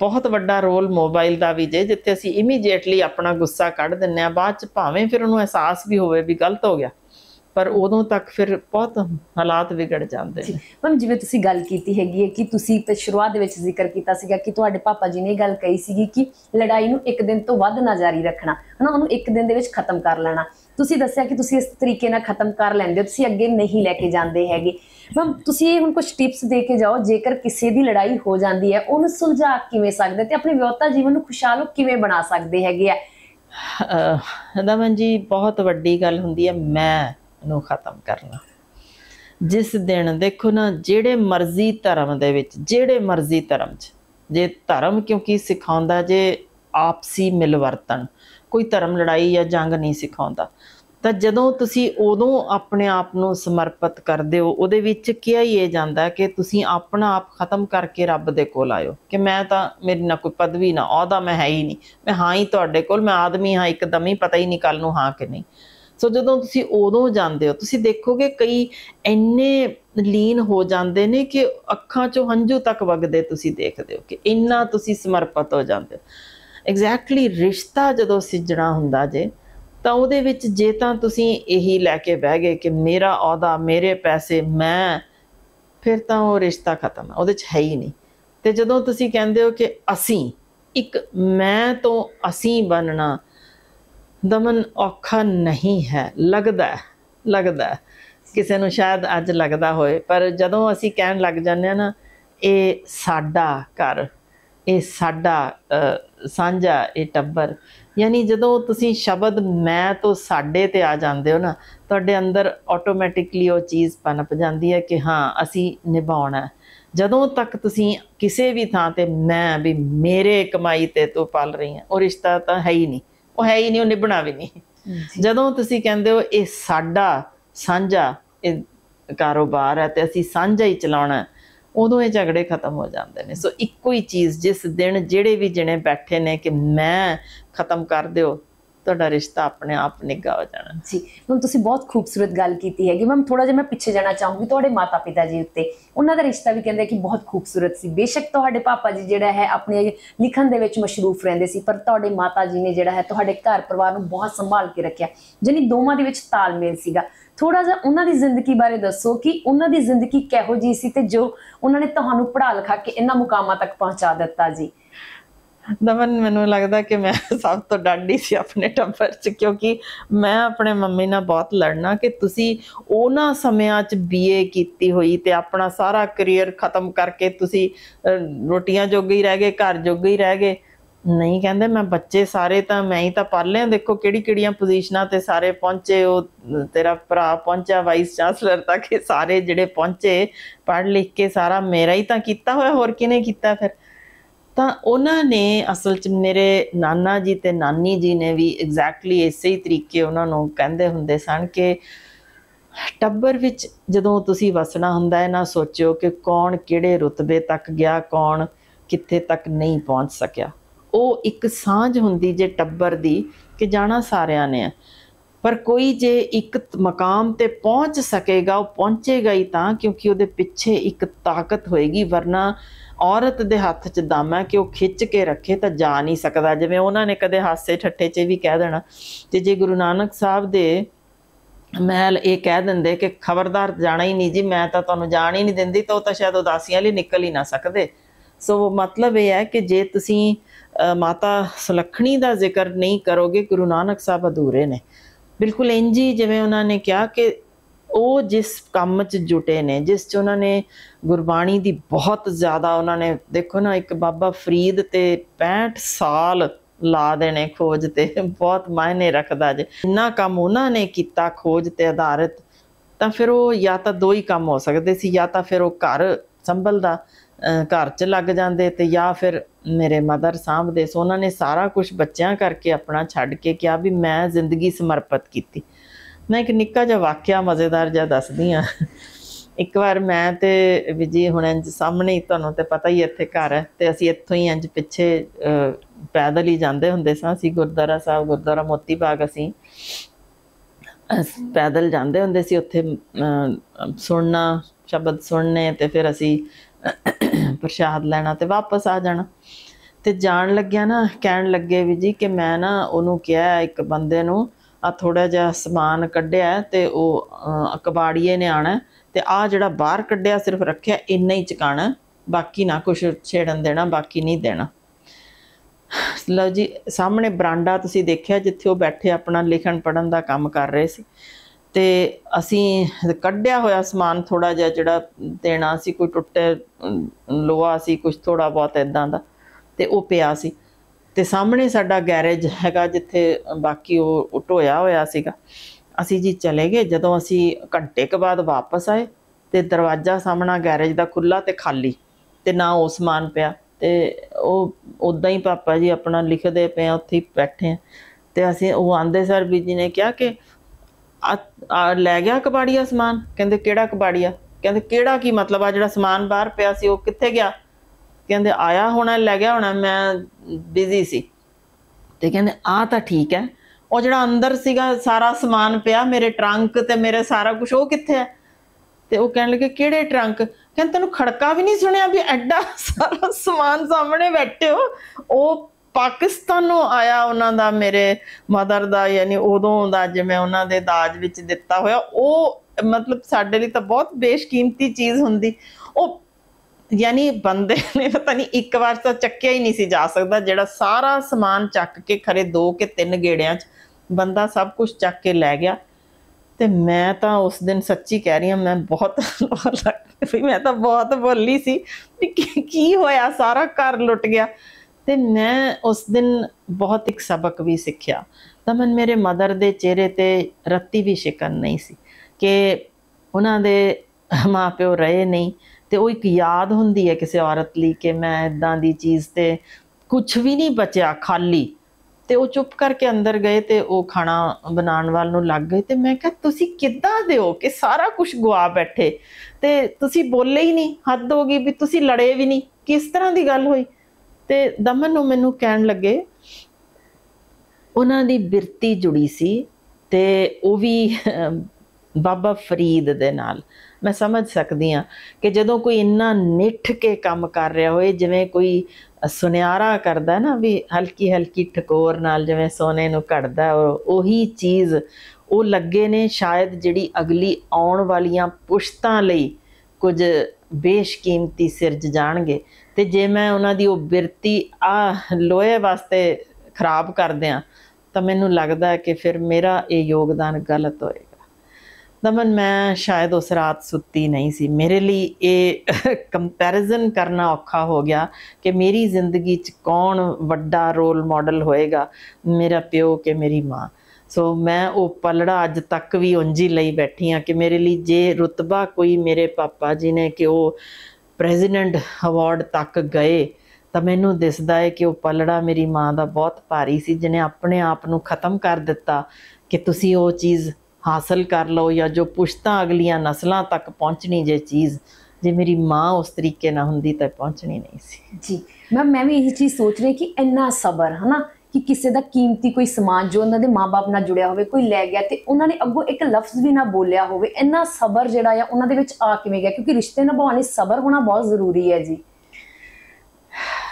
ਬਹੁਤ ਵੱਡਾ ਰੋਲ ਮੋਬਾਈਲ ਦਾ ਵੀ ਜੇ ਜਿੱਥੇ ਅਸੀਂ ਇਮੀਡੀਏਟਲੀ ਆਪਣਾ ਗੁੱਸਾ ਕੱਢ ਦਿੰਨੇ ਆ ਬਾਅਦ ਚ ਭਾਵੇਂ ਫਿਰ ਉਹਨੂੰ ਅਹਿਸਾਸ ਵੀ ਹੋਵੇ ਵੀ ਗਲਤ ਹੋ ਗਿਆ ਪਰ ਉਦੋਂ ਤੱਕ ਫਿਰ ਬਹੁਤ ਹਾਲਾਤ ਵਿਗੜ ਜਾਂਦੇ ਨੇ ਮੈਮ ਜਿਵੇਂ ਤੁਸੀਂ ਗੱਲ ਕੀਤੀ ਹੈਗੀ ਹੈ ਕਿ ਤੁਸੀਂ ਤੇ ਸ਼ੁਰੂਆਤ ਦੇ ਵਿੱਚ ਜ਼ਿਕਰ ਕੀਤਾ ਸੀਗਾ ਕਿ ਤੁਹਾਡੇ ਪਾਪਾ ਜੀ ਨੇ ਗੱਲ ਕਹੀ ਸੀਗੀ ਕਿ ਲੜਾਈ ਨੂੰ ਇੱਕ ਦਿਨ ਤੋਂ ਵੱਧ ਨਾ ਜਾਰੀ ਰੱਖਣਾ ਹਨਾ ਉਹਨੂੰ ਇੱਕ ਦਿਨ ਦੇ ਵਿੱਚ ਖਤਮ ਕਰ ਲੈਣਾ ਤੁਸੀਂ ਦੱਸਿਆ ਕਿ ਤੁਸੀਂ ਇਸ ਤਰੀਕੇ ਨਾਲ ਖਤਮ ਕਰ ਲੈਂਦੇ ਹੋ ਤੁਸੀਂ ਅੱਗੇ ਨਹੀਂ ਲੈ ਕੇ ਜਾਂਦੇ ਹੈਗੇ ਮੈਮ ਤੁਸੀਂ ਹੁਣ ਕੁਝ ਟਿਪਸ ਦੇ ਕੇ ਜਾਓ ਜੇਕਰ ਕਿਸੇ ਦੀ ਲੜਾਈ ਹੋ ਜਾਂਦੀ ਹੈ ਉਹਨੂੰ ਸੁਲਝਾ ਕਿਵੇਂ ਸਕਦੇ ਤੇ ਆਪਣੇ ਵਿਆਹਤਾ ਜੀਵਨ ਨੂੰ ਖੁਸ਼ਹਾਲ ਕਿਵੇਂ ਬਣਾ ਸਕਦੇ ਹੈਗੇ ਆ ਦਮਨ ਜੀ ਬਹੁਤ ਵੱਡੀ ਗੱਲ ਹੁੰਦੀ ਹੈ ਮੈਂ ਨੂੰ ਖਤਮ ਕਰਨਾ ਜਿਸ ਦਿਨ ਦੇਖੋ ਨਾ ਜਿਹੜੇ ਮਰਜ਼ੀ ਧਰਮ ਦੇ ਵਿੱਚ ਜਿਹੜੇ ਮਰਜ਼ੀ ਧਰਮ 'ਚ ਜੇ ਧਰਮ ਕਿਉਂਕਿ ਸਿਖਾਉਂਦਾ ਜੇ ਆਪਸੀ ਮਿਲਵਰਤਨ ਕੋਈ ਧਰਮ ਲੜਾਈ ਜਾਂ ਜੰਗ ਨਹੀਂ ਸਿਖਾਉਂਦਾ ਤਾਂ ਜਦੋਂ ਤੁਸੀਂ ਉਦੋਂ ਆਪਣੇ ਆਪ ਨੂੰ ਸਮਰਪਿਤ ਕਰਦੇ ਹੋ ਉਹਦੇ ਵਿੱਚ ਕਿਹਾ ਹੀ ਇਹ ਜਾਂਦਾ ਕਿ ਤੁਸੀਂ ਆਪਣਾ ਆਪ ਖਤਮ ਕਰਕੇ ਰੱਬ ਦੇ ਕੋਲ ਆਇਓ ਕਿ ਮੈਂ ਤਾਂ ਮੇਰੀ ਨਾ ਕੋਈ ਪਦਵੀ ਨਾ ਅਹੁਦਾ ਮੈਂ ਹੈ ਹੀ ਨਹੀਂ ਮੈਂ ਹਾਂ ਹੀ ਤੁਹਾਡੇ ਕੋਲ ਮੈਂ ਆਦਮੀ ਹਾਂ ਇੱਕਦਮ ਹੀ ਪਤਾ ਹੀ ਨਹੀਂ ਕੱਲ ਨੂੰ ਹਾਂ ਕਿ ਨਹੀਂ ਸੋ ਜਦੋਂ ਤੁਸੀਂ ਉਦੋਂ ਜਾਂਦੇ ਹੋ ਤੁਸੀਂ ਦੇਖੋਗੇ ਕਈ ਐਨੇ ਲੀਨ ਹੋ ਜਾਂਦੇ ਨੇ ਕਿ ਅੱਖਾਂ 'ਚੋਂ ਹੰਝੂ ਤੱਕ ਵਗਦੇ ਤੁਸੀਂ ਦੇਖਦੇ ਹੋ ਕਿ ਇੰਨਾ ਤੁਸੀਂ ਸਮਰਪਿਤ ਹੋ ਜਾਂਦੇ ਹੋ ਐਗਜ਼ੈਕਟਲੀ ਰਿਸ਼ਤਾ ਜਦੋਂ ਸਿੱਜਣਾ ਹੁੰਦਾ ਜੇ ਤਾਂ ਉਹਦੇ ਵਿੱਚ ਜੇ ਤਾਂ ਤੁਸੀਂ ਇਹੀ ਲੈ ਕੇ ਬਹਿ ਗਏ ਕਿ ਮੇਰਾ ਅਹੁਦਾ ਮੇਰੇ ਪੈਸੇ ਮੈਂ ਫਿਰ ਤਾਂ ਉਹ ਰਿਸ਼ਤਾ ਖਤਮ ਹੈ ਉਹਦੇ 'ਚ ਹੈ ਹੀ ਨਹੀਂ ਤੇ ਜਦੋਂ ਤੁਸੀਂ ਕਹਿੰਦੇ ਹੋ ਕਿ ਅਸੀਂ ਇੱਕ ਮੈਂ ਤੋਂ ਅਸੀਂ ਬਣਨਾ ਦਮਨ ਔਖਾ ਨਹੀਂ ਹੈ ਲੱਗਦਾ ਲੱਗਦਾ ਕਿਸੇ ਨੂੰ ਸ਼ਾਇਦ ਅੱਜ ਲੱਗਦਾ ਹੋਵੇ ਪਰ ਜਦੋਂ ਅਸੀਂ ਕਹਿਣ ਲੱਗ ਜਾਂਦੇ ਆ ਨਾ ਇਹ ਸਾਡਾ ਘਰ ਇਹ ਸਾਡਾ ਸਾਂਝਾ ਇਹ ਟੱਬਰ ਯਾਨੀ ਜਦੋਂ ਤੁਸੀਂ ਸ਼ਬਦ ਮੈਂ ਤੋਂ ਸਾਡੇ ਤੇ ਆ ਜਾਂਦੇ ਹੋ ਨਾ ਤੁਹਾਡੇ ਅੰਦਰ ਆਟੋਮੈਟਿਕਲੀ ਉਹ ਚੀਜ਼ ਪਨਪ ਜਾਂਦੀ ਹੈ ਕਿ ਹਾਂ ਅਸੀਂ ਨਿਭਾਉਣਾ ਜਦੋਂ ਤੱਕ ਤੁਸੀਂ ਕਿਸੇ ਵੀ ਥਾਂ ਤੇ ਮੈਂ ਵੀ ਮੇਰੇ ਕਮਾਈ ਤੇ ਤੂੰ ਪਾਲ ਰਹੀ ਹੈ ਉਹ ਰਿਸ਼ਤਾ ਤਾਂ ਹੈ ਹੀ ਨਹੀਂ ਉਹ ਹੈ ਹੀ ਨਹੀਂ ਉਹ ਨਿਭਣਾ ਵੀ ਨਹੀਂ ਜਦੋਂ ਤੁਸੀਂ ਕਹਿੰਦੇ ਹੋ ਇਹ ਸਾਡਾ ਸਾਂਝਾ ਇਹ ਕਾਰੋਬਾਰ ਹੈ ਤੇ ਅਸੀਂ ਸਾਂਝਾ ਹੀ ਚਲਾਉਣਾ ਉਦੋਂ ਇਹ ਝਗੜੇ ਖਤਮ ਹੋ ਜਾਂਦੇ ਨੇ ਸੋ ਇੱਕੋ ਹੀ ਚੀਜ਼ ਜਿਸ ਦਿਨ ਜਿਹੜੇ ਵੀ ਜਣੇ ਬੈਠੇ ਨੇ ਕਿ ਮੈਂ ਖਤਮ ਕਰ ਦਿਓ ਤੁਹਾਡਾ ਰਿਸ਼ਤਾ ਆਪਣੇ ਆਪ ਨਿੱਘਾ ਹੋ ਜਾਣਾ ਜੀ ਹੁਣ ਤੁਸੀਂ ਬਹੁਤ ਖੂਬਸੂਰਤ ਗੱਲ ਕੀਤੀ ਹੈਗੀ ਮੈਮ ਥੋੜਾ ਜਿਹਾ ਮੈਂ ਪਿੱਛੇ ਜਾਣਾ ਚਾਹੂੰਗੀ ਤੁਹਾਡੇ ਮਾਤਾ ਪਿਤਾ ਜੀ ਉੱਤੇ ਉਹਨਾਂ ਦਾ ਰਿਸ਼ਤਾ ਵੀ ਕਹਿੰਦੇ ਕਿ ਬਹੁਤ ਖੂਬਸੂਰਤ ਸੀ ਬੇਸ਼ੱਕ ਤੁਹਾਡੇ ਪਾਪਾ ਜੀ ਜਿਹੜਾ ਹੈ ਆਪਣੇ ਲਿਖਣ ਦੇ ਵਿੱਚ ਮਸ਼ਰੂਫ ਰਹਿੰਦੇ ਸੀ ਪਰ ਤੁਹਾਡੇ ਮਾਤਾ ਜੀ ਨੇ ਜਿਹੜਾ ਹੈ ਤੁਹਾਡੇ ਘਰ ਪਰਿਵਾਰ ਨੂੰ ਬਹੁਤ ਸੰਭਾਲ ਕੇ ਰੱਖਿਆ ਜਾਨੀ ਦੋਵਾਂ ਦੇ ਵਿੱਚ ਤਾਲਮੇਲ ਸੀਗਾ ਥੋੜਾ ਜਿਹਾ ਉਹਨਾਂ ਦੀ ਜ਼ਿੰਦਗੀ ਬਾਰੇ ਦੱਸੋ ਕਿ ਉਹਨਾਂ ਦੀ ਜ਼ਿੰਦਗੀ ਕਿਹੋ ਜੀ ਸੀ ਤੇ ਜੋ ਉਹਨਾਂ ਨੇ ਤੁਹਾਨੂੰ ਪੜ੍ਹਾ ਲਿਖਾ ਕੇ ਇੰਨਾ ਮੁਕਾਮਾਂ ਤੱਕ ਪਹੁੰਚਾ ਦਿੱਤਾ ਜੀ ਦਮਨ ਮੈਨੂੰ ਲੱਗਦਾ ਕਿ ਮੈਂ ਸਭ ਤੋਂ ਡਾਂਡੀ ਸੀ ਆਪਣੇ ਟੱਬਰ 'ਚ ਕਿਉਂਕਿ ਮੈਂ ਆਪਣੇ ਮੰਮੀ ਨਾਲ ਬਹੁਤ ਲੜਨਾ ਕਿ ਤੁਸੀਂ ਉਹਨਾਂ ਸਮਿਆਂ 'ਚ ਬੀਏ ਕੀਤੀ ਹੋਈ ਤੇ ਆਪਣਾ ਸਾਰਾ ਕੈਰੀਅਰ ਖਤਮ ਕਰਕੇ ਤੁਸੀਂ ਰੋਟੀਆਂ ਜੋਗੇ ਹੀ ਰਹਿ ਗਏ ਘਰ ਜੋਗੇ ਹੀ ਰਹਿ ਗਏ ਨਹੀਂ ਕਹਿੰਦੇ ਮੈਂ ਬੱਚੇ ਸਾਰੇ ਤਾਂ ਮੈਂ ਹੀ ਤਾਂ ਪੜ ਲਿਆ ਦੇਖੋ ਕਿਹੜੀ ਕਿਹੜੀਆਂ ਪੋਜੀਸ਼ਨਾਂ ਤੇ ਸਾਰੇ ਪਹੁੰਚੇ ਉਹ ਤੇਰਾ ਭਰਾ ਪਹੁੰਚਿਆ ਵਾਈਸ ਚਾਂਸਲਰ ਤੱਕ ਸਾਰੇ ਜਿਹੜੇ ਪਹੁੰਚੇ ਪੜ ਲਿਖ ਕੇ ਸਾਰਾ ਮੇਰਾ ਹੀ ਤਾਂ ਕੀਤਾ ਹੋਇਆ ਹੋਰ ਕਿਨੇ ਕੀਤਾ ਫਿਰ ਤਾਂ ਉਹਨਾਂ ਨੇ ਅਸਲ 'ਚ ਮੇਰੇ ਨਾਨਾ ਜੀ ਤੇ ਨਾਨੀ ਜੀ ਨੇ ਵੀ ਐਗਜ਼ੈਕਟਲੀ ਇਸੇ ਹੀ ਤਰੀਕੇ ਉਹਨਾਂ ਨੂੰ ਕਹਿੰਦੇ ਹੁੰਦੇ ਸਨ ਕਿ ਟੱਬਰ ਵਿੱਚ ਜਦੋਂ ਤੁਸੀਂ ਵਸਣਾ ਹੁੰਦਾ ਹੈ ਨਾ ਸੋਚਿਓ ਕਿ ਕੌਣ ਕਿਹੜੇ ਰੁਤਬੇ ਤੱਕ ਗਿਆ ਕੌਣ ਕਿੱਥੇ ਤੱਕ ਨਹੀਂ ਪਹੁੰਚ ਸਕਿਆ ਉਹ ਇੱਕ ਸਾਂਝ ਹੁੰਦੀ ਜੇ ਟੱਬਰ ਦੀ ਕਿ ਜਾਣਾ ਸਾਰਿਆਂ ਨੇ ਆ ਪਰ ਕੋਈ ਜੇ ਇੱਕ ਮਕਾਮ ਤੇ ਪਹੁੰਚ ਸਕੇਗਾ ਉਹ ਪਹੁੰਚੇਗਾ ਹੀ ਤਾਂ ਕਿਉਂਕਿ ਉਹਦੇ ਪਿੱਛੇ ਇੱਕ ਤਾਕਤ ਹੋਏਗੀ ਵਰਨਾ ਔਰਤ ਦੇ ਹੱਥ 'ਚ ਦਮ ਹੈ ਕਿ ਉਹ ਖਿੱਚ ਕੇ ਰੱਖੇ ਤਾਂ ਜਾ ਨਹੀਂ ਸਕਦਾ ਜਿਵੇਂ ਉਹਨਾਂ ਨੇ ਕਦੇ ਹਾਸੇ ਠੱਠੇ 'ਚ ਵੀ ਕਹਿ ਦੇਣਾ ਤੇ ਜੇ ਗੁਰੂ ਨਾਨਕ ਸਾਹਿਬ ਦੇ ਮਹਿਲ ਇਹ ਕਹਿ ਦਿੰਦੇ ਕਿ ਖਬਰਦਾਰ ਜਾਣਾ ਹੀ ਨਹੀਂ ਜੀ ਮੈਂ ਤਾਂ ਤੁਹਾਨੂੰ ਜਾਣ ਹੀ ਨਹੀਂ ਦਿੰਦੀ ਤਾਂ ਉਹ ਤਾਂ ਸ਼ਾਇਦ ਉਦਾਸੀਆਂ ਲਈ ਨਿਕਲ ਹੀ ਨਾ ਸਕਦੇ ਸੋ ਮਤਲਬ ਇਹ ਹੈ ਕਿ ਜੇ ਤੁਸੀਂ ਮਾਤਾ ਸੁਲੱਖਣੀ ਦਾ ਜ਼ਿਕਰ ਨਹੀਂ ਕਰੋਗੇ ਗੁਰੂ ਨਾਨਕ ਸਾਹਿਬ ਅਧੂਰੇ ਨੇ ਬਿਲਕੁਲ ਇੰਜੀ ਜਿਵੇਂ ਉਹਨਾਂ ਨੇ ਕਿਹਾ ਕਿ ਉਹ ਜਿਸ ਕੰਮ 'ਚ ਜੁਟੇ ਨੇ ਜਿਸ 'ਚ ਉਹਨਾਂ ਨੇ ਗੁਰਬਾਣੀ ਦੀ ਬਹੁਤ ਜ਼ਿਆਦਾ ਉਹਨਾਂ ਨੇ ਦੇਖੋ ਨਾ ਇੱਕ ਬਾਬਾ ਫਰੀਦ ਤੇ 65 ਸਾਲ ਲਾ ਦੇਣੇ ਖੋਜ ਤੇ ਬਹੁਤ ਮਾਇਨੇ ਰੱਖਦਾ ਜੇ ਇੰਨਾ ਕੰਮ ਉਹਨਾਂ ਨੇ ਕੀਤਾ ਖੋਜ ਤੇ ਆਧਾਰਿਤ ਤਾਂ ਫਿਰ ਉਹ ਜਾਂ ਤਾਂ ਦੋ ਹੀ ਕੰਮ ਹੋ ਸਕਦੇ ਸੀ ਜਾਂ ਤਾਂ ਫਿਰ ਉਹ ਘਰ ਸੰਭਲਦਾ ਘਰ 'ਚ ਲੱਗ ਜਾਂਦੇ ਤੇ ਜਾਂ ਫਿਰ ਮੇਰੇ ਮਦਰ ਸਾਹਮਣੇ ਸੋ ਉਹਨਾਂ ਨੇ ਸਾਰਾ ਕੁਝ ਬੱਚਿਆਂ ਕਰਕੇ ਆਪਣਾ ਛੱਡ ਕੇ ਕਿਹਾ ਵੀ ਮੈਂ ਜ਼ਿੰਦਗੀ ਸਮਰਪਿਤ ਕੀਤੀ ਮੈਂ ਇੱਕ ਨਿੱਕਾ ਜਿਹਾ ਵਾਕਿਆ ਮਜ਼ੇਦਾਰ ਜਿਹਾ ਦੱਸਦੀ ਆ ਇੱਕ ਵਾਰ ਮੈਂ ਤੇ ਵਿਜੀ ਹੁਣ ਇੰਜ ਸਾਹਮਣੇ ਹੀ ਤੁਹਾਨੂੰ ਤੇ ਪਤਾ ਹੀ ਇੱਥੇ ਘਰ ਹੈ ਤੇ ਅਸੀਂ ਇੱਥੋਂ ਹੀ ਇੰਜ ਪਿੱਛੇ ਪੈਦਲ ਹੀ ਜਾਂਦੇ ਹੁੰਦੇ ਸਾਂ ਅਸੀਂ ਗੁਰਦੁਆਰਾ ਸਾਹਿਬ ਗੁਰਦੁਆਰਾ ਮੋਤੀ ਬਾਗ ਅਸੀਂ ਪੈਦਲ ਜਾਂਦੇ ਹੁੰਦੇ ਸੀ ਉੱਥੇ ਸੁਣਨਾ ਸ਼ਬਦ ਸੁਣਨੇ ਤੇ ਫਿਰ ਅਸੀਂ ਪ੍ਰਸ਼ਾਦ ਲੈਣਾ ਤੇ ਵਾਪਸ ਆ ਜਾਣਾ ਤੇ ਜਾਣ ਲੱਗਿਆ ਨਾ ਕਹਿਣ ਲੱਗੇ ਵੀ ਜੀ ਕਿ ਮੈਂ ਨਾ ਉਹਨੂੰ ਕਿਹਾ ਇੱਕ ਬੰਦੇ ਨੂੰ ਆ ਥੋੜਾ ਜਿਹਾ ਸਮਾਨ ਕੱਢਿਆ ਤੇ ਉਹ ਅਕਬਾੜੀਏ ਨੇ ਆਣਾ ਤੇ ਆ ਜਿਹੜਾ ਬਾਹਰ ਕੱਢਿਆ ਸਿਰਫ ਰੱਖਿਆ ਇੰਨਾ ਹੀ ਚਕਾਣਾ ਬਾਕੀ ਨਾ ਕੁਝ ਛੇੜਨ ਦੇਣਾ ਬਾਕੀ ਨਹੀਂ ਦੇਣਾ ਲਓ ਜੀ ਸਾਹਮਣੇ ਬਰਾਂਡਾ ਤੁਸੀਂ ਦੇਖਿਆ ਜਿੱਥੇ ਉਹ ਬੈਠੇ ਆਪਣਾ ਲਿਖਣ ਪੜਨ ਦਾ ਕੰਮ ਕਰ ਰਹੇ ਸੀ ਤੇ ਅਸੀਂ ਕੱਢਿਆ ਹੋਇਆ ਸਮਾਨ ਥੋੜਾ ਜਿਹਾ ਜਿਹੜਾ ਦੇਣਾ ਸੀ ਕੋਈ ਟੁੱਟੇ ਲੋਹਾ ਸੀ ਕੁਝ ਥੋੜਾ ਬਹੁਤ ਇਦਾਂ ਦਾ ਤੇ ਉਹ ਪਿਆ ਸੀ ਤੇ ਸਾਹਮਣੇ ਸਾਡਾ ਗੈਰੇਜ ਹੈਗਾ ਜਿੱਥੇ ਬਾਕੀ ਉਹ ਢੋਇਆ ਹੋਇਆ ਸੀਗਾ ਅਸੀਂ ਜੀ ਚਲੇ ਗਏ ਜਦੋਂ ਅਸੀਂ ਘੰਟੇ ਕ ਬਾਅਦ ਵਾਪਸ ਆਏ ਤੇ ਦਰਵਾਜ਼ਾ ਸਾਹਮਣਾ ਗੈਰੇਜ ਦਾ ਖੁੱਲਾ ਤੇ ਖਾਲੀ ਤੇ ਨਾ ਉਹ ਸਮਾਨ ਪਿਆ ਤੇ ਉਹ ਉਦਾਂ ਹੀ ਪਾਪਾ ਜੀ ਆਪਣਾ ਲਿਖਦੇ ਪਏ ਉੱਥੇ ਹੀ ਬੈਠੇ ਤੇ ਅਸੀਂ ਉਹ ਆਂਦੇ ਸਰ ਬੀਜੀ ਨੇ ਕਿਹਾ ਕਿ ਆ ਲੈ ਗਿਆ ਕਬਾੜੀਆ ਸਮਾਨ ਕਹਿੰਦੇ ਕਿਹੜਾ ਕਬਾੜੀਆ ਕਹਿੰਦੇ ਕਿਹੜਾ ਕੀ ਮਤਲਬ ਆ ਜਿਹੜਾ ਸਮਾਨ ਬਾਹਰ ਪਿਆ ਸੀ ਉਹ ਕਿੱਥੇ ਗਿਆ ਕਹਿੰਦੇ ਆਇਆ ਹੋਣਾ ਲੈ ਗਿਆ ਹੋਣਾ ਮੈਂ ਬਿਜ਼ੀ ਸੀ ਤੇ ਕਹਿੰਦੇ ਆ ਤਾਂ ਠੀਕ ਹੈ ਉਹ ਜਿਹੜਾ ਅੰਦਰ ਸੀਗਾ ਸਾਰਾ ਸਮਾਨ ਪਿਆ ਮੇਰੇ ਟਰੰਕ ਤੇ ਮੇਰੇ ਸਾਰਾ ਕੁਝ ਉਹ ਕਿੱਥੇ ਹੈ ਤੇ ਉਹ ਕਹਿਣ ਲੱਗੇ ਕਿਹੜੇ ਟਰੰਕ ਕਹਿੰਦੇ ਤੈਨੂੰ ਖੜਕਾ ਵੀ ਨਹੀਂ ਸੁਣਿਆ ਵੀ ਐਡਾ ਸਾਰਾ ਸਮਾਨ ਸਾਹਮਣੇ ਬੈਠੇ ਹੋ ਉਹ ਪਾਕਿਸਤਾਨੋਂ ਆਇਆ ਉਹਨਾਂ ਦਾ ਮੇਰੇ ਮਦਰ ਦਾ ਯਾਨੀ ਉਦੋਂ ਦਾ ਜਿਵੇਂ ਉਹਨਾਂ ਦੇ ਦਾਜ ਵਿੱਚ ਦਿੱਤਾ ਹੋਇਆ ਉਹ ਮਤਲਬ ਸਾਡੇ ਲਈ ਤਾਂ ਬਹੁਤ ਬੇਸ਼ਕੀਮਤੀ ਚੀਜ਼ ਹੁੰਦੀ ਉਹ ਯਾਨੀ ਬੰਦੇ ਨੇ ਪਤਾ ਨਹੀਂ ਇੱਕ ਵਾਰ ਤਾਂ ਚੱਕਿਆ ਹੀ ਨਹੀਂ ਸੀ ਜਾ ਸਕਦਾ ਜਿਹੜਾ ਸਾਰਾ ਸਮਾਨ ਚੱਕ ਕੇ ਖਰੇ ਦੋ ਕੇ ਤਿੰਨ ਗੇੜਿਆਂ 'ਚ ਬੰਦਾ ਸਭ ਕੁਝ ਚੱਕ ਕੇ ਲੈ ਗਿਆ ਤੇ ਮੈਂ ਤਾਂ ਉਸ ਦਿਨ ਸੱਚੀ ਕਹਿ ਰਹੀ ਹਾਂ ਮੈਂ ਬਹੁਤ ਵੀ ਮੈਂ ਤਾਂ ਬਹੁਤ ਬੋਲੀ ਸੀ ਕਿ ਕੀ ਹੋਇਆ ਸਾਰਾ ਘਰ ਲੁੱਟ ਗਿਆ ਤੇ ਮੈਂ ਉਸ ਦਿਨ ਬਹੁਤ ਇੱਕ ਸਬਕ ਵੀ ਸਿੱਖਿਆ ਤਾਂ ਮਨ ਮੇਰੇ ਮਦਰ ਦੇ ਚਿਹਰੇ ਤੇ ਰੱਤੀ ਵੀ ਸ਼ਿਕਨ ਨਹੀਂ ਸੀ ਕਿ ਉਹਨਾਂ ਦੇ ਮਾਪਿਓ ਰਹੇ ਨਹੀਂ ਤੇ ਉਹ ਇੱਕ ਯਾਦ ਹੁੰਦੀ ਹੈ ਕਿਸੇ ਔਰਤ ਲਈ ਕਿ ਮੈਂ ਇਦਾਂ ਦੀ ਚੀਜ਼ ਤੇ ਕੁਝ ਵੀ ਨਹੀਂ ਬਚਿਆ ਖਾਲੀ ਤੇ ਉਹ ਚੁੱਪ ਕਰਕੇ ਅੰਦਰ ਗਏ ਤੇ ਉਹ ਖਾਣਾ ਬਣਾਉਣ ਵਾਲ ਨੂੰ ਲੱਗ ਗਏ ਤੇ ਮੈਂ ਕਿਹਾ ਤੁਸੀਂ ਕਿੱਦਾਂ ਦੇ ਹੋ ਕਿ ਸਾਰਾ ਕੁਝ ਗਵਾ ਬੈਠੇ ਤੇ ਤੁਸੀਂ ਬੋਲੇ ਹੀ ਨਹੀਂ ਹੱਦ ਹੋ ਗਈ ਵੀ ਤੁਸੀਂ ਲੜੇ ਵੀ ਨਹੀਂ ਕਿਸ ਤਰ੍ਹਾਂ ਦੀ ਗੱਲ ਹੋਈ ਤੇ ਦਮਨ ਨੂੰ ਮੈਨੂੰ ਕਹਿਣ ਲੱਗੇ ਉਹਨਾਂ ਦੀ ਬਿਰਤੀ ਜੁੜੀ ਸੀ ਤੇ ਉਹ ਵੀ ਬਾਬਾ ਫਰੀਦ ਦੇ ਨਾਲ ਮੈਂ ਸਮਝ ਸਕਦੀ ਆ ਕਿ ਜਦੋਂ ਕੋਈ ਇੰਨਾ ਨਿੱਠ ਕੇ ਕੰਮ ਕਰ ਰਿਹਾ ਹੋਏ ਜਿਵੇਂ ਕੋਈ ਸੁਨਿਆਰਾ ਕਰਦਾ ਨਾ ਵੀ ਹਲਕੀ ਹਲਕੀ ਠਕੋਰ ਨਾਲ ਜਿਵੇਂ ਸੋਨੇ ਨੂੰ ਘੜਦਾ ਉਹੀ ਚੀਜ਼ ਉਹ ਲੱਗੇ ਨੇ ਸ਼ਾਇਦ ਜਿਹੜੀ ਅਗਲੀ ਆਉਣ ਵਾਲੀਆਂ ਪੁਸ਼ਤਾਂ ਲਈ ਕੁਝ ਬੇਸ਼ਕੀਮਤੀ ਸਿਰਜ ਜਾਣਗੇ ਤੇ ਜੇ ਮੈਂ ਉਹਨਾਂ ਦੀ ਉਹ ਬਿਰਤੀ ਆ ਲੋਹੇ ਵਾਸਤੇ ਖਰਾਬ ਕਰ ਦਿਆਂ ਤਾਂ ਮੈਨੂੰ ਲੱਗਦਾ ਕਿ ਫਿਰ ਮੇਰਾ ਇਹ ਯੋਗਦਾਨ ਗਲਤ ਹੋਏਗਾ ਦਮਨ ਮੈਂ ਸ਼ਾਇਦ ਉਸ ਰਾਤ ਸੁੱਤੀ ਨਹੀਂ ਸੀ ਮੇਰੇ ਲਈ ਇਹ ਕੰਪੈਰੀਜ਼ਨ ਕਰਨਾ ਔਖਾ ਹੋ ਗਿਆ ਕਿ ਮੇਰੀ ਜ਼ਿੰਦਗੀ 'ਚ ਕੌਣ ਵੱਡਾ ਰੋਲ ਮਾਡਲ ਹੋਏਗਾ ਮੇਰਾ ਪਿਓ ਕਿ ਮੇਰੀ ਮਾਂ ਸੋ ਮੈਂ ਉਹ ਪਲੜਾ ਅੱਜ ਤੱਕ ਵੀ ਉਂਝੀ ਲਈ ਬੈਠੀ ਆ ਕਿ ਮੇਰੇ ਲਈ ਜੇ ਰਤਬਾ ਕੋਈ ਮੇਰੇ ਪਾਪਾ ਜੀ ਨੇ ਕਿ ਉਹ ਪ੍ਰੈਜ਼ੀਡੈਂਟ ਅਵਾਰਡ ਤੱਕ ਗਏ ਤਾਂ ਮੈਨੂੰ ਦਿਸਦਾ ਹੈ ਕਿ ਉਹ ਪਲੜਾ ਮੇਰੀ ਮਾਂ ਦਾ ਬਹੁਤ ਭਾਰੀ ਸੀ ਜਿਨੇ ਆਪਣੇ ਆਪ ਨੂੰ ਖਤਮ ਕਰ ਦਿੱਤਾ ਕਿ ਤੁਸੀਂ ਉਹ ਚੀਜ਼ ਹਾਸਲ ਕਰ ਲਓ ਜਾਂ ਜੋ ਪੁਸ਼ਤਾਂ ਅਗਲੀਆਂ ਨਸਲਾਂ ਤੱਕ ਪਹੁੰਚਣੀ ਜੇ ਚੀਜ਼ ਜੇ ਮੇਰੀ ਮਾਂ ਉਸ ਤਰੀਕੇ ਨਾਲ ਹੁੰਦੀ ਤਾਂ ਪਹੁੰਚਣੀ ਨਹੀਂ ਸੀ ਜੀ ਮੈਂ ਮੈਂ ਵੀ ਇਹੀ ਚੀਜ਼ ਸੋਚ ਰਹੀ ਕਿ ਇੰਨਾ ਸਬਰ ਹਨਾ ਕਿ ਕਿਸੇ ਦਾ ਕੀਮਤੀ ਕੋਈ ਸਮਾਨ ਜੋ ਉਹਨਾਂ ਦੇ ਮਾਪੇ ਨਾਲ ਜੁੜਿਆ ਹੋਵੇ ਕੋਈ ਲੈ ਗਿਆ ਤੇ ਉਹਨਾਂ ਨੇ ਅੱਗੋਂ ਇੱਕ ਲਫ਼ਜ਼ ਵੀ ਨਾ ਬੋਲਿਆ ਹੋਵੇ ਇੰਨਾ ਸਬਰ ਜਿਹੜਾ ਆ ਉਹਨਾਂ ਦੇ ਵਿੱਚ ਆ ਕਿਵੇਂ ਗਿਆ ਕਿਉਂਕਿ ਰਿਸ਼ਤੇ ਨਿਭਾਉਣ ਲਈ ਸਬਰ ਹੋਣਾ ਬਹੁਤ ਜ਼ਰੂਰੀ ਹੈ ਜੀ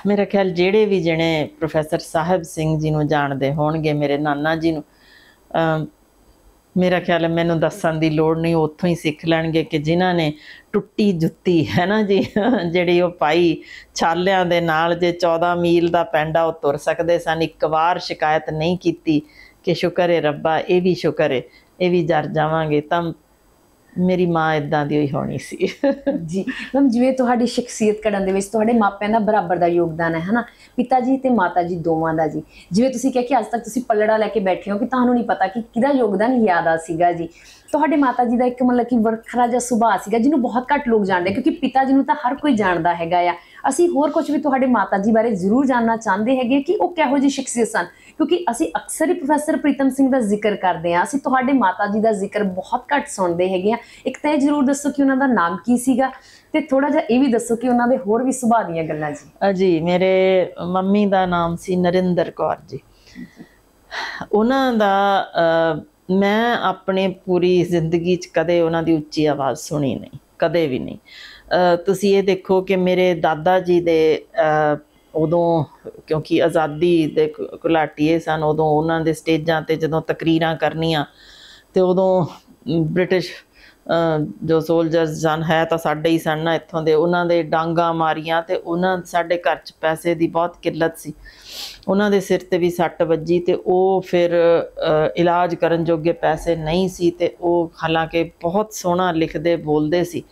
ਮੇਰਾ ਖਿਆਲ ਜਿਹੜੇ ਵੀ ਜਣੇ ਪ੍ਰੋਫੈਸਰ ਸਾਹਿਬ ਸਿੰਘ ਜੀ ਨੂੰ ਜਾਣਦੇ ਹੋਣਗੇ ਮੇਰੇ ਨਾਨਾ ਜੀ ਨੂੰ ਮੇਰਾ ਖਿਆਲ ਹੈ ਮੈਨੂੰ ਦੱਸਣ ਦੀ ਲੋੜ ਨਹੀਂ ਉੱਥੋਂ ਹੀ ਸਿੱਖ ਲੈਣਗੇ ਕਿ ਜਿਨ੍ਹਾਂ ਨੇ ਟੁੱਟੀ ਜੁੱਤੀ ਹੈ ਨਾ ਜੀ ਜਿਹੜੀ ਉਹ ਪਾਈ ਛਾਲਿਆਂ ਦੇ ਨਾਲ ਜੇ 14 ਮੀਲ ਦਾ ਪੈਂਡਾ ਉਹ ਤੁਰ ਸਕਦੇ ਸਨ ਇੱਕ ਵਾਰ ਸ਼ਿਕਾਇਤ ਨਹੀਂ ਕੀਤੀ ਕਿ ਸ਼ੁਕਰ ਹੈ ਰੱਬਾ ਇਹ ਵੀ ਸ਼ੁਕਰ ਹੈ ਇਹ ਵੀ ਜਰ ਜਾਵਾਂਗੇ ਤਾਂ ਮੇਰੀ ਮਾਂ ਇਦਾਂ ਦੀ ਹੀ ਹੋਣੀ ਸੀ ਜੀ ਮੈਮ ਜਿਵੇਂ ਤੁਹਾਡੀ ਸ਼ਖਸੀਅਤ ਘੜਨ ਦੇ ਵਿੱਚ ਤੁਹਾਡੇ ਮਾਪਿਆਂ ਦਾ ਬਰਾਬਰ ਦਾ ਯੋਗਦਾਨ ਹੈ ਹਨਾ ਪਿਤਾ ਜੀ ਤੇ ਮਾਤਾ ਜੀ ਦੋਵਾਂ ਦਾ ਜੀ ਜਿਵੇਂ ਤੁਸੀਂ ਕਿਹਾ ਕਿ ਅੱਜ ਤੱਕ ਤੁਸੀਂ ਪੱਲੜਾ ਲੈ ਕੇ ਬੈਠੇ ਹੋ ਕਿ ਤੁਹਾਨੂੰ ਨਹੀਂ ਪਤਾ ਕਿ ਕਿਹਦਾ ਯੋਗਦਾਨ ਯਾਦ ਆ ਸੀਗਾ ਜੀ ਤੁਹਾਡੇ ਮਾਤਾ ਜੀ ਦਾ ਇੱਕ ਮਤਲਬ ਕਿ ਵਰਖਰਾ ਜਿਹਾ ਸੁਭਾਅ ਸੀਗਾ ਜਿਹਨੂੰ ਬਹੁਤ ਘੱਟ ਲੋਕ ਜਾਣਦੇ ਕਿਉਂਕਿ ਪਿਤਾ ਜੀ ਨੂੰ ਤਾਂ ਹਰ ਕੋਈ ਜਾਣਦਾ ਹੈਗਾ ਆ ਅਸੀਂ ਹੋਰ ਕੁਝ ਵੀ ਤੁਹਾਡੇ ਮਾਤਾ ਜੀ ਬਾਰੇ ਜ਼ਰੂਰ ਜਾਨਣਾ ਚਾਹੁੰਦੇ ਹੈਗੇ ਕਿ ਉਹ ਕਿਹੋ ਜਿਹੀ ਸ਼ਖਸੀਅਤ ਸਨ ਕਿਉਂਕਿ ਅਸੀਂ ਅਕਸਰ ਹੀ ਪ੍ਰੋਫੈਸਰ ਪ੍ਰੀਤਮ ਸਿੰਘ ਦਾ ਜ਼ਿਕਰ ਕਰਦੇ ਆ ਅਸੀਂ ਤੁਹਾਡੇ ਮਾਤਾ ਜੀ ਦਾ ਜ਼ਿਕਰ ਬਹੁਤ ਘੱਟ ਸੁਣਦੇ ਹੈਗੇ ਆ ਇੱਕ ਤਾਂ ਇਹ ਜ਼ਰੂਰ ਦੱਸੋ ਕਿ ਉਹਨਾਂ ਦਾ ਨਾਮ ਕੀ ਸੀਗਾ ਤੇ ਥੋੜਾ ਜਿਹਾ ਇਹ ਵੀ ਦੱਸੋ ਕਿ ਉਹਨਾਂ ਦੇ ਹੋਰ ਵੀ ਸੁਭਾਅ ਦੀਆਂ ਗੱਲਾਂ ਜੀ ਜੀ ਮੇਰੇ ਮੰਮੀ ਦਾ ਨਾਮ ਸੀ ਨਰਿੰਦਰ ਕੌਰ ਜੀ ਉਹਨਾਂ ਦਾ ਮੈਂ ਆਪਣੇ ਪੂਰੀ ਜ਼ਿੰਦਗੀ 'ਚ ਕਦੇ ਉਹਨਾਂ ਦੀ ਉੱਚੀ ਆਵਾਜ਼ ਸੁਣੀ ਨਹੀਂ ਕਦੇ ਵੀ ਨਹੀਂ ਤੁਸੀਂ ਇਹ ਦੇਖੋ ਕਿ ਮੇਰੇ ਦਾਦਾ ਜੀ ਦੇ ਉਦੋਂ ਕਿਉਂਕਿ ਆਜ਼ਾਦੀ ਦੇ ਕੁਲਾਟੀਏ ਸਨ ਉਦੋਂ ਉਹਨਾਂ ਦੇ ਸਟੇਜਾਂ ਤੇ ਜਦੋਂ ਤਕਰੀਰਾਂ ਕਰਨੀਆਂ ਤੇ ਉਦੋਂ ਬ੍ਰਿਟਿਸ਼ ਜੋ ਸੋਲਜਰਸ ਜਨ ਹੈ ਤਾਂ ਸਾਡੇ ਹੀ ਸਨ ਨਾ ਇੱਥੋਂ ਦੇ ਉਹਨਾਂ ਦੇ ਡਾਂਗਾ ਮਾਰੀਆਂ ਤੇ ਉਹਨਾਂ ਸਾਡੇ ਘਰ 'ਚ ਪੈਸੇ ਦੀ ਬਹੁਤ ਕਿੱਲਤ ਸੀ ਉਹਨਾਂ ਦੇ ਸਿਰ ਤੇ ਵੀ ਸੱਟ ਵੱਜੀ ਤੇ ਉਹ ਫਿਰ ਇਲਾਜ ਕਰਨ ਜੋਗੇ ਪੈਸੇ ਨਹੀਂ ਸੀ ਤੇ ਉਹ ਹਾਲਾਂਕਿ ਬਹੁਤ ਸੋਹਣਾ ਲਿਖਦੇ ਬੋਲਦੇ ਸੀ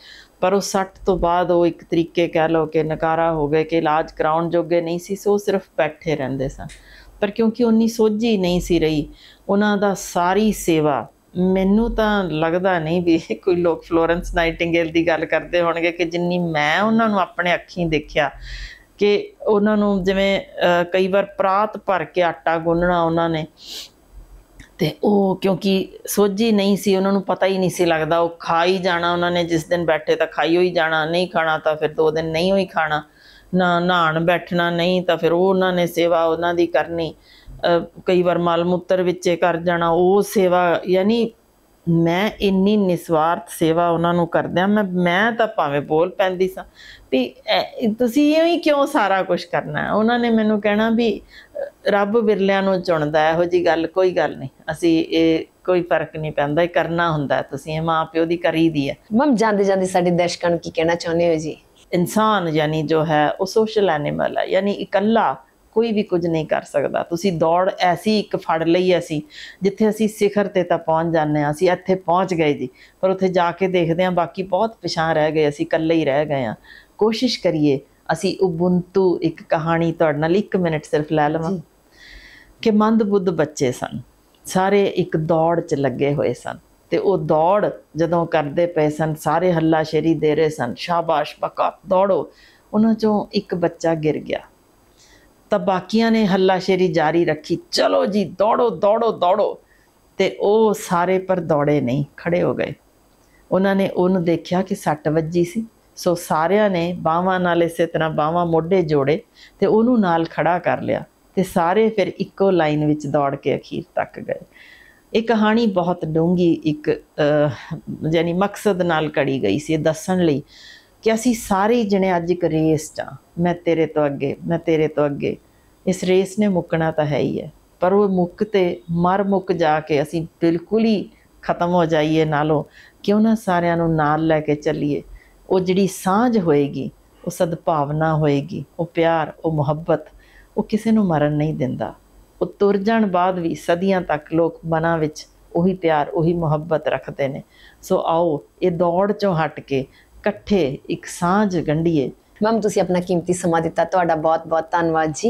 ਪਰ ਉਹ 60 ਤੋਂ ਬਾਅਦ ਉਹ ਇੱਕ ਤਰੀਕੇ ਕਹਿ ਲੋ ਕਿ ਨਕਾਰਾ ਹੋ ਗਏ ਕਿ ਇਲਾਜ ਕਰਾਉਣ ਜੋਗੇ ਨਹੀਂ ਸੀ ਸੋ ਸਿਰਫ ਬੈਠੇ ਰਹਿੰਦੇ ਸਨ ਪਰ ਕਿਉਂਕਿ ਉਨੀ ਸੋਝੀ ਨਹੀਂ ਸੀ ਰਹੀ ਉਹਨਾਂ ਦਾ ਸਾਰੀ ਸੇਵਾ ਮੈਨੂੰ ਤਾਂ ਲੱਗਦਾ ਨਹੀਂ ਵੀ ਕੋਈ ਲੋਕ ਫਲੋਰੈਂਸ ਨਾਈਟਿੰਗੇਲ ਦੀ ਗੱਲ ਕਰਦੇ ਹੋਣਗੇ ਕਿ ਜਿੰਨੀ ਮੈਂ ਉਹਨਾਂ ਨੂੰ ਆਪਣੇ ਅੱਖੀਂ ਦੇਖਿਆ ਕਿ ਉਹਨਾਂ ਨੂੰ ਜਿਵੇਂ ਕਈ ਵਾਰ ਪ੍ਰਾਤ ਭਰ ਕੇ ਆਟਾ ਗੁੰਨਣਾ ਉਹਨਾਂ ਨੇ ਤੇ ਉਹ ਕਿਉਂਕਿ ਸੋਝੀ ਨਹੀਂ ਸੀ ਉਹਨਾਂ ਨੂੰ ਪਤਾ ਹੀ ਨਹੀਂ ਸੀ ਲੱਗਦਾ ਉਹ ਖਾ ਹੀ ਜਾਣਾ ਉਹਨਾਂ ਨੇ ਜਿਸ ਦਿਨ ਬੈਠੇ ਤਾਂ ਖਾਈ ਹੋਈ ਜਾਣਾ ਨਹੀਂ ਖਾਣਾ ਤਾਂ ਫਿਰ ਦੋ ਦਿਨ ਨਹੀਂ ਹੋਈ ਖਾਣਾ ਨਾ ਨਾਣ ਬੈਠਣਾ ਨਹੀਂ ਤਾਂ ਫਿਰ ਉਹ ਉਹਨਾਂ ਨੇ ਸੇਵਾ ਉਹਨਾਂ ਦੀ ਕਰਨੀ ਕਈ ਵਾਰ ਮਲ ਮੁੱਤਰ ਵਿੱਚੇ ਕਰ ਜਾਣਾ ਉਹ ਸੇਵਾ ਯਾਨੀ ਮੈਂ ਇੰਨੀ ਨਿਸਵਾਰਥ ਸੇਵਾ ਉਹਨਾਂ ਨੂੰ ਕਰਦਿਆਂ ਮੈਂ ਮੈਂ ਤਾਂ ਭਾਵੇਂ ਬੋਲ ਪੈਂਦੀ ਸਾਂ ਵੀ ਤੁਸੀਂ ਇਹ ਹੀ ਕਿਉਂ ਸਾਰਾ ਕੁਝ ਕਰਨਾ ਉਹਨਾਂ ਨੇ ਮੈਨੂੰ ਕਹਿਣਾ ਵੀ ਰੱਬ ਬਿਰਲਿਆਂ ਨੂੰ ਚੁਣਦਾ ਇਹੋ ਜੀ ਗੱਲ ਕੋਈ ਗੱਲ ਨਹੀਂ ਅਸੀਂ ਇਹ ਕੋਈ ਫਰਕ ਨਹੀਂ ਪੈਂਦਾ ਇਹ ਕਰਨਾ ਹੁੰਦਾ ਤੁਸੀਂ ਇਹ ਮਾਂ ਪਿਓ ਦੀ ਕਰੀ ਦੀ ਹੈ ਮਮ ਜਾਂਦੇ ਜਾਂਦੇ ਸਾਡੇ ਦਰਸ਼ਕਾਂ ਨੂੰ ਕੀ ਕਹਿਣਾ ਚਾਹੁੰਦੇ ਹੋ ਜੀ ਇਨਸਾਨ ਯਾਨੀ ਜੋ ਹੈ ਉਹ ਸੋਸ਼ਲ ਐਨੀਮਲ ਹੈ ਯਾਨੀ ਇਕੱਲਾ ਕੋਈ ਵੀ ਕੁਝ ਨਹੀਂ ਕਰ ਸਕਦਾ ਤੁਸੀਂ ਦੌੜ ਐਸੀ ਇੱਕ ਫੜ ਲਈ ਅਸੀਂ ਜਿੱਥੇ ਅਸੀਂ ਸਿਖਰ ਤੇ ਤਾਂ ਪਹੁੰਚ ਜਾਂਦੇ ਆ ਅਸੀਂ ਇੱਥੇ ਪਹੁੰਚ ਗਏ ਜੀ ਪਰ ਉੱਥੇ ਜਾ ਕੇ ਦੇਖਦੇ ਆ ਬਾਕੀ ਬਹੁਤ ਪਿਛਾਂ ਰਹਿ ਗਏ ਅਸੀਂ ਇਕੱਲੇ ਹੀ ਰਹਿ ਗਏ ਆ ਕੋਸ਼ਿਸ਼ ਕਰੀਏ ਅਸੀਂ ਉਬੁੰਤੂ ਇੱਕ ਕਹਾਣੀ ਤੁਹਾਡੇ ਨਾਲ 1 ਮਿੰਟ ਸਿਰਫ ਲੈ ਲਵਾਂ ਕਿ ਮੰਦਬੁੱਧ ਬੱਚੇ ਸਨ ਸਾਰੇ ਇੱਕ ਦੌੜ 'ਚ ਲੱਗੇ ਹੋਏ ਸਨ ਤੇ ਉਹ ਦੌੜ ਜਦੋਂ ਕਰਦੇ ਪਏ ਸਨ ਸਾਰੇ ਹੱਲਾ ਸ਼ੇਰੀ ਦੇ ਰਹੇ ਸਨ ਸ਼ਾਬਾਸ਼ ਬਕਾ ਦੌੜੋ ਉਹਨਾਂ ਚੋਂ ਇੱਕ ਬੱਚਾ ਗਿਰ ਗਿਆ ਤਾਂ ਬਾਕੀਆਂ ਨੇ ਹੱਲਾਸ਼ੇਰੀ ਜਾਰੀ ਰੱਖੀ ਚਲੋ ਜੀ ਦੌੜੋ ਦੌੜੋ ਦੌੜੋ ਤੇ ਉਹ ਸਾਰੇ ਪਰ ਦੌੜੇ ਨਹੀਂ ਖੜੇ ਹੋ ਗਏ ਉਹਨਾਂ ਨੇ ਉਹਨੂੰ ਦੇਖਿਆ ਕਿ ਸੱਟ ਵੱਜੀ ਸੀ ਸੋ ਸਾਰਿਆਂ ਨੇ ਬਾਹਾਂ ਨਾਲ ਇਸੇ ਤਰ੍ਹਾਂ ਬਾਹਾਂ ਮੋਢੇ ਜੋੜੇ ਤੇ ਉਹਨੂੰ ਨਾਲ ਖੜਾ ਕਰ ਲਿਆ ਤੇ ਸਾਰੇ ਫਿਰ ਇੱਕੋ ਲਾਈਨ ਵਿੱਚ ਦੌੜ ਕੇ ਅਖੀਰ ਤੱਕ ਗਏ ਇਹ ਕਹਾਣੀ ਬਹੁਤ ਡੂੰਗੀ ਇੱਕ ਯਾਨੀ ਮਕਸਦ ਨਾਲ ਕੜੀ ਗਈ ਸੀ ਦੱਸਣ ਲਈ ਕਿ ਅਸੀਂ ਸਾਰੇ ਜਣੇ ਅੱਜ ਇੱਕ ਰੇਸ 'ਚ ਮੈਂ ਤੇਰੇ ਤੋਂ ਅੱਗੇ ਮੈਂ ਤੇਰੇ ਤੋਂ ਅੱਗੇ ਇਸ ਰੇਸ ਨੇ ਮੁੱਕਣਾ ਤਾਂ ਹੈ ਹੀ ਹੈ ਪਰ ਉਹ ਮੁੱਕ ਤੇ ਮਰ ਮੁੱਕ ਜਾ ਕੇ ਅਸੀਂ ਬਿਲਕੁਲ ਹੀ ਖਤਮ ਹੋ ਜਾਈਏ ਨਾਲੋਂ ਕਿਉਂ ਨਾ ਸਾਰਿਆਂ ਨੂੰ ਨਾਲ ਲੈ ਕੇ ਚੱਲੀਏ ਉਹ ਜਿਹੜੀ ਸਾਂਝ ਹੋਏਗੀ ਉਹ ਸਦਭਾਵਨਾ ਹੋਏਗੀ ਉਹ ਪਿਆਰ ਉਹ ਮੁਹੱਬਤ ਉਹ ਕਿਸੇ ਨੂੰ ਮਰਨ ਨਹੀਂ ਦਿੰਦਾ ਉਹ ਤੁਰ ਜਾਣ ਬਾਅਦ ਵੀ ਸਦੀਆਂ ਤੱਕ ਲੋਕ ਮਨਾਂ ਵਿੱਚ ਉਹੀ ਪਿਆਰ ਉਹੀ ਮੁਹੱਬਤ ਰੱਖਦੇ ਨੇ ਸੋ ਆਓ ਇਹ ਦੌੜ ਚੋਂ ਹਟ ਕੇ ਇਕੱਠੇ ਇੱਕ ਸਾਂਝ ਗੰਢੀਏ ਮੈਮ ਤੁਸੀਂ ਆਪਣਾ ਕੀਮਤੀ ਸਮਾਂ ਦਿੱਤਾ ਤੁਹਾਡਾ ਬਹੁਤ ਬਹੁਤ ਧੰਨਵਾਦ ਜੀ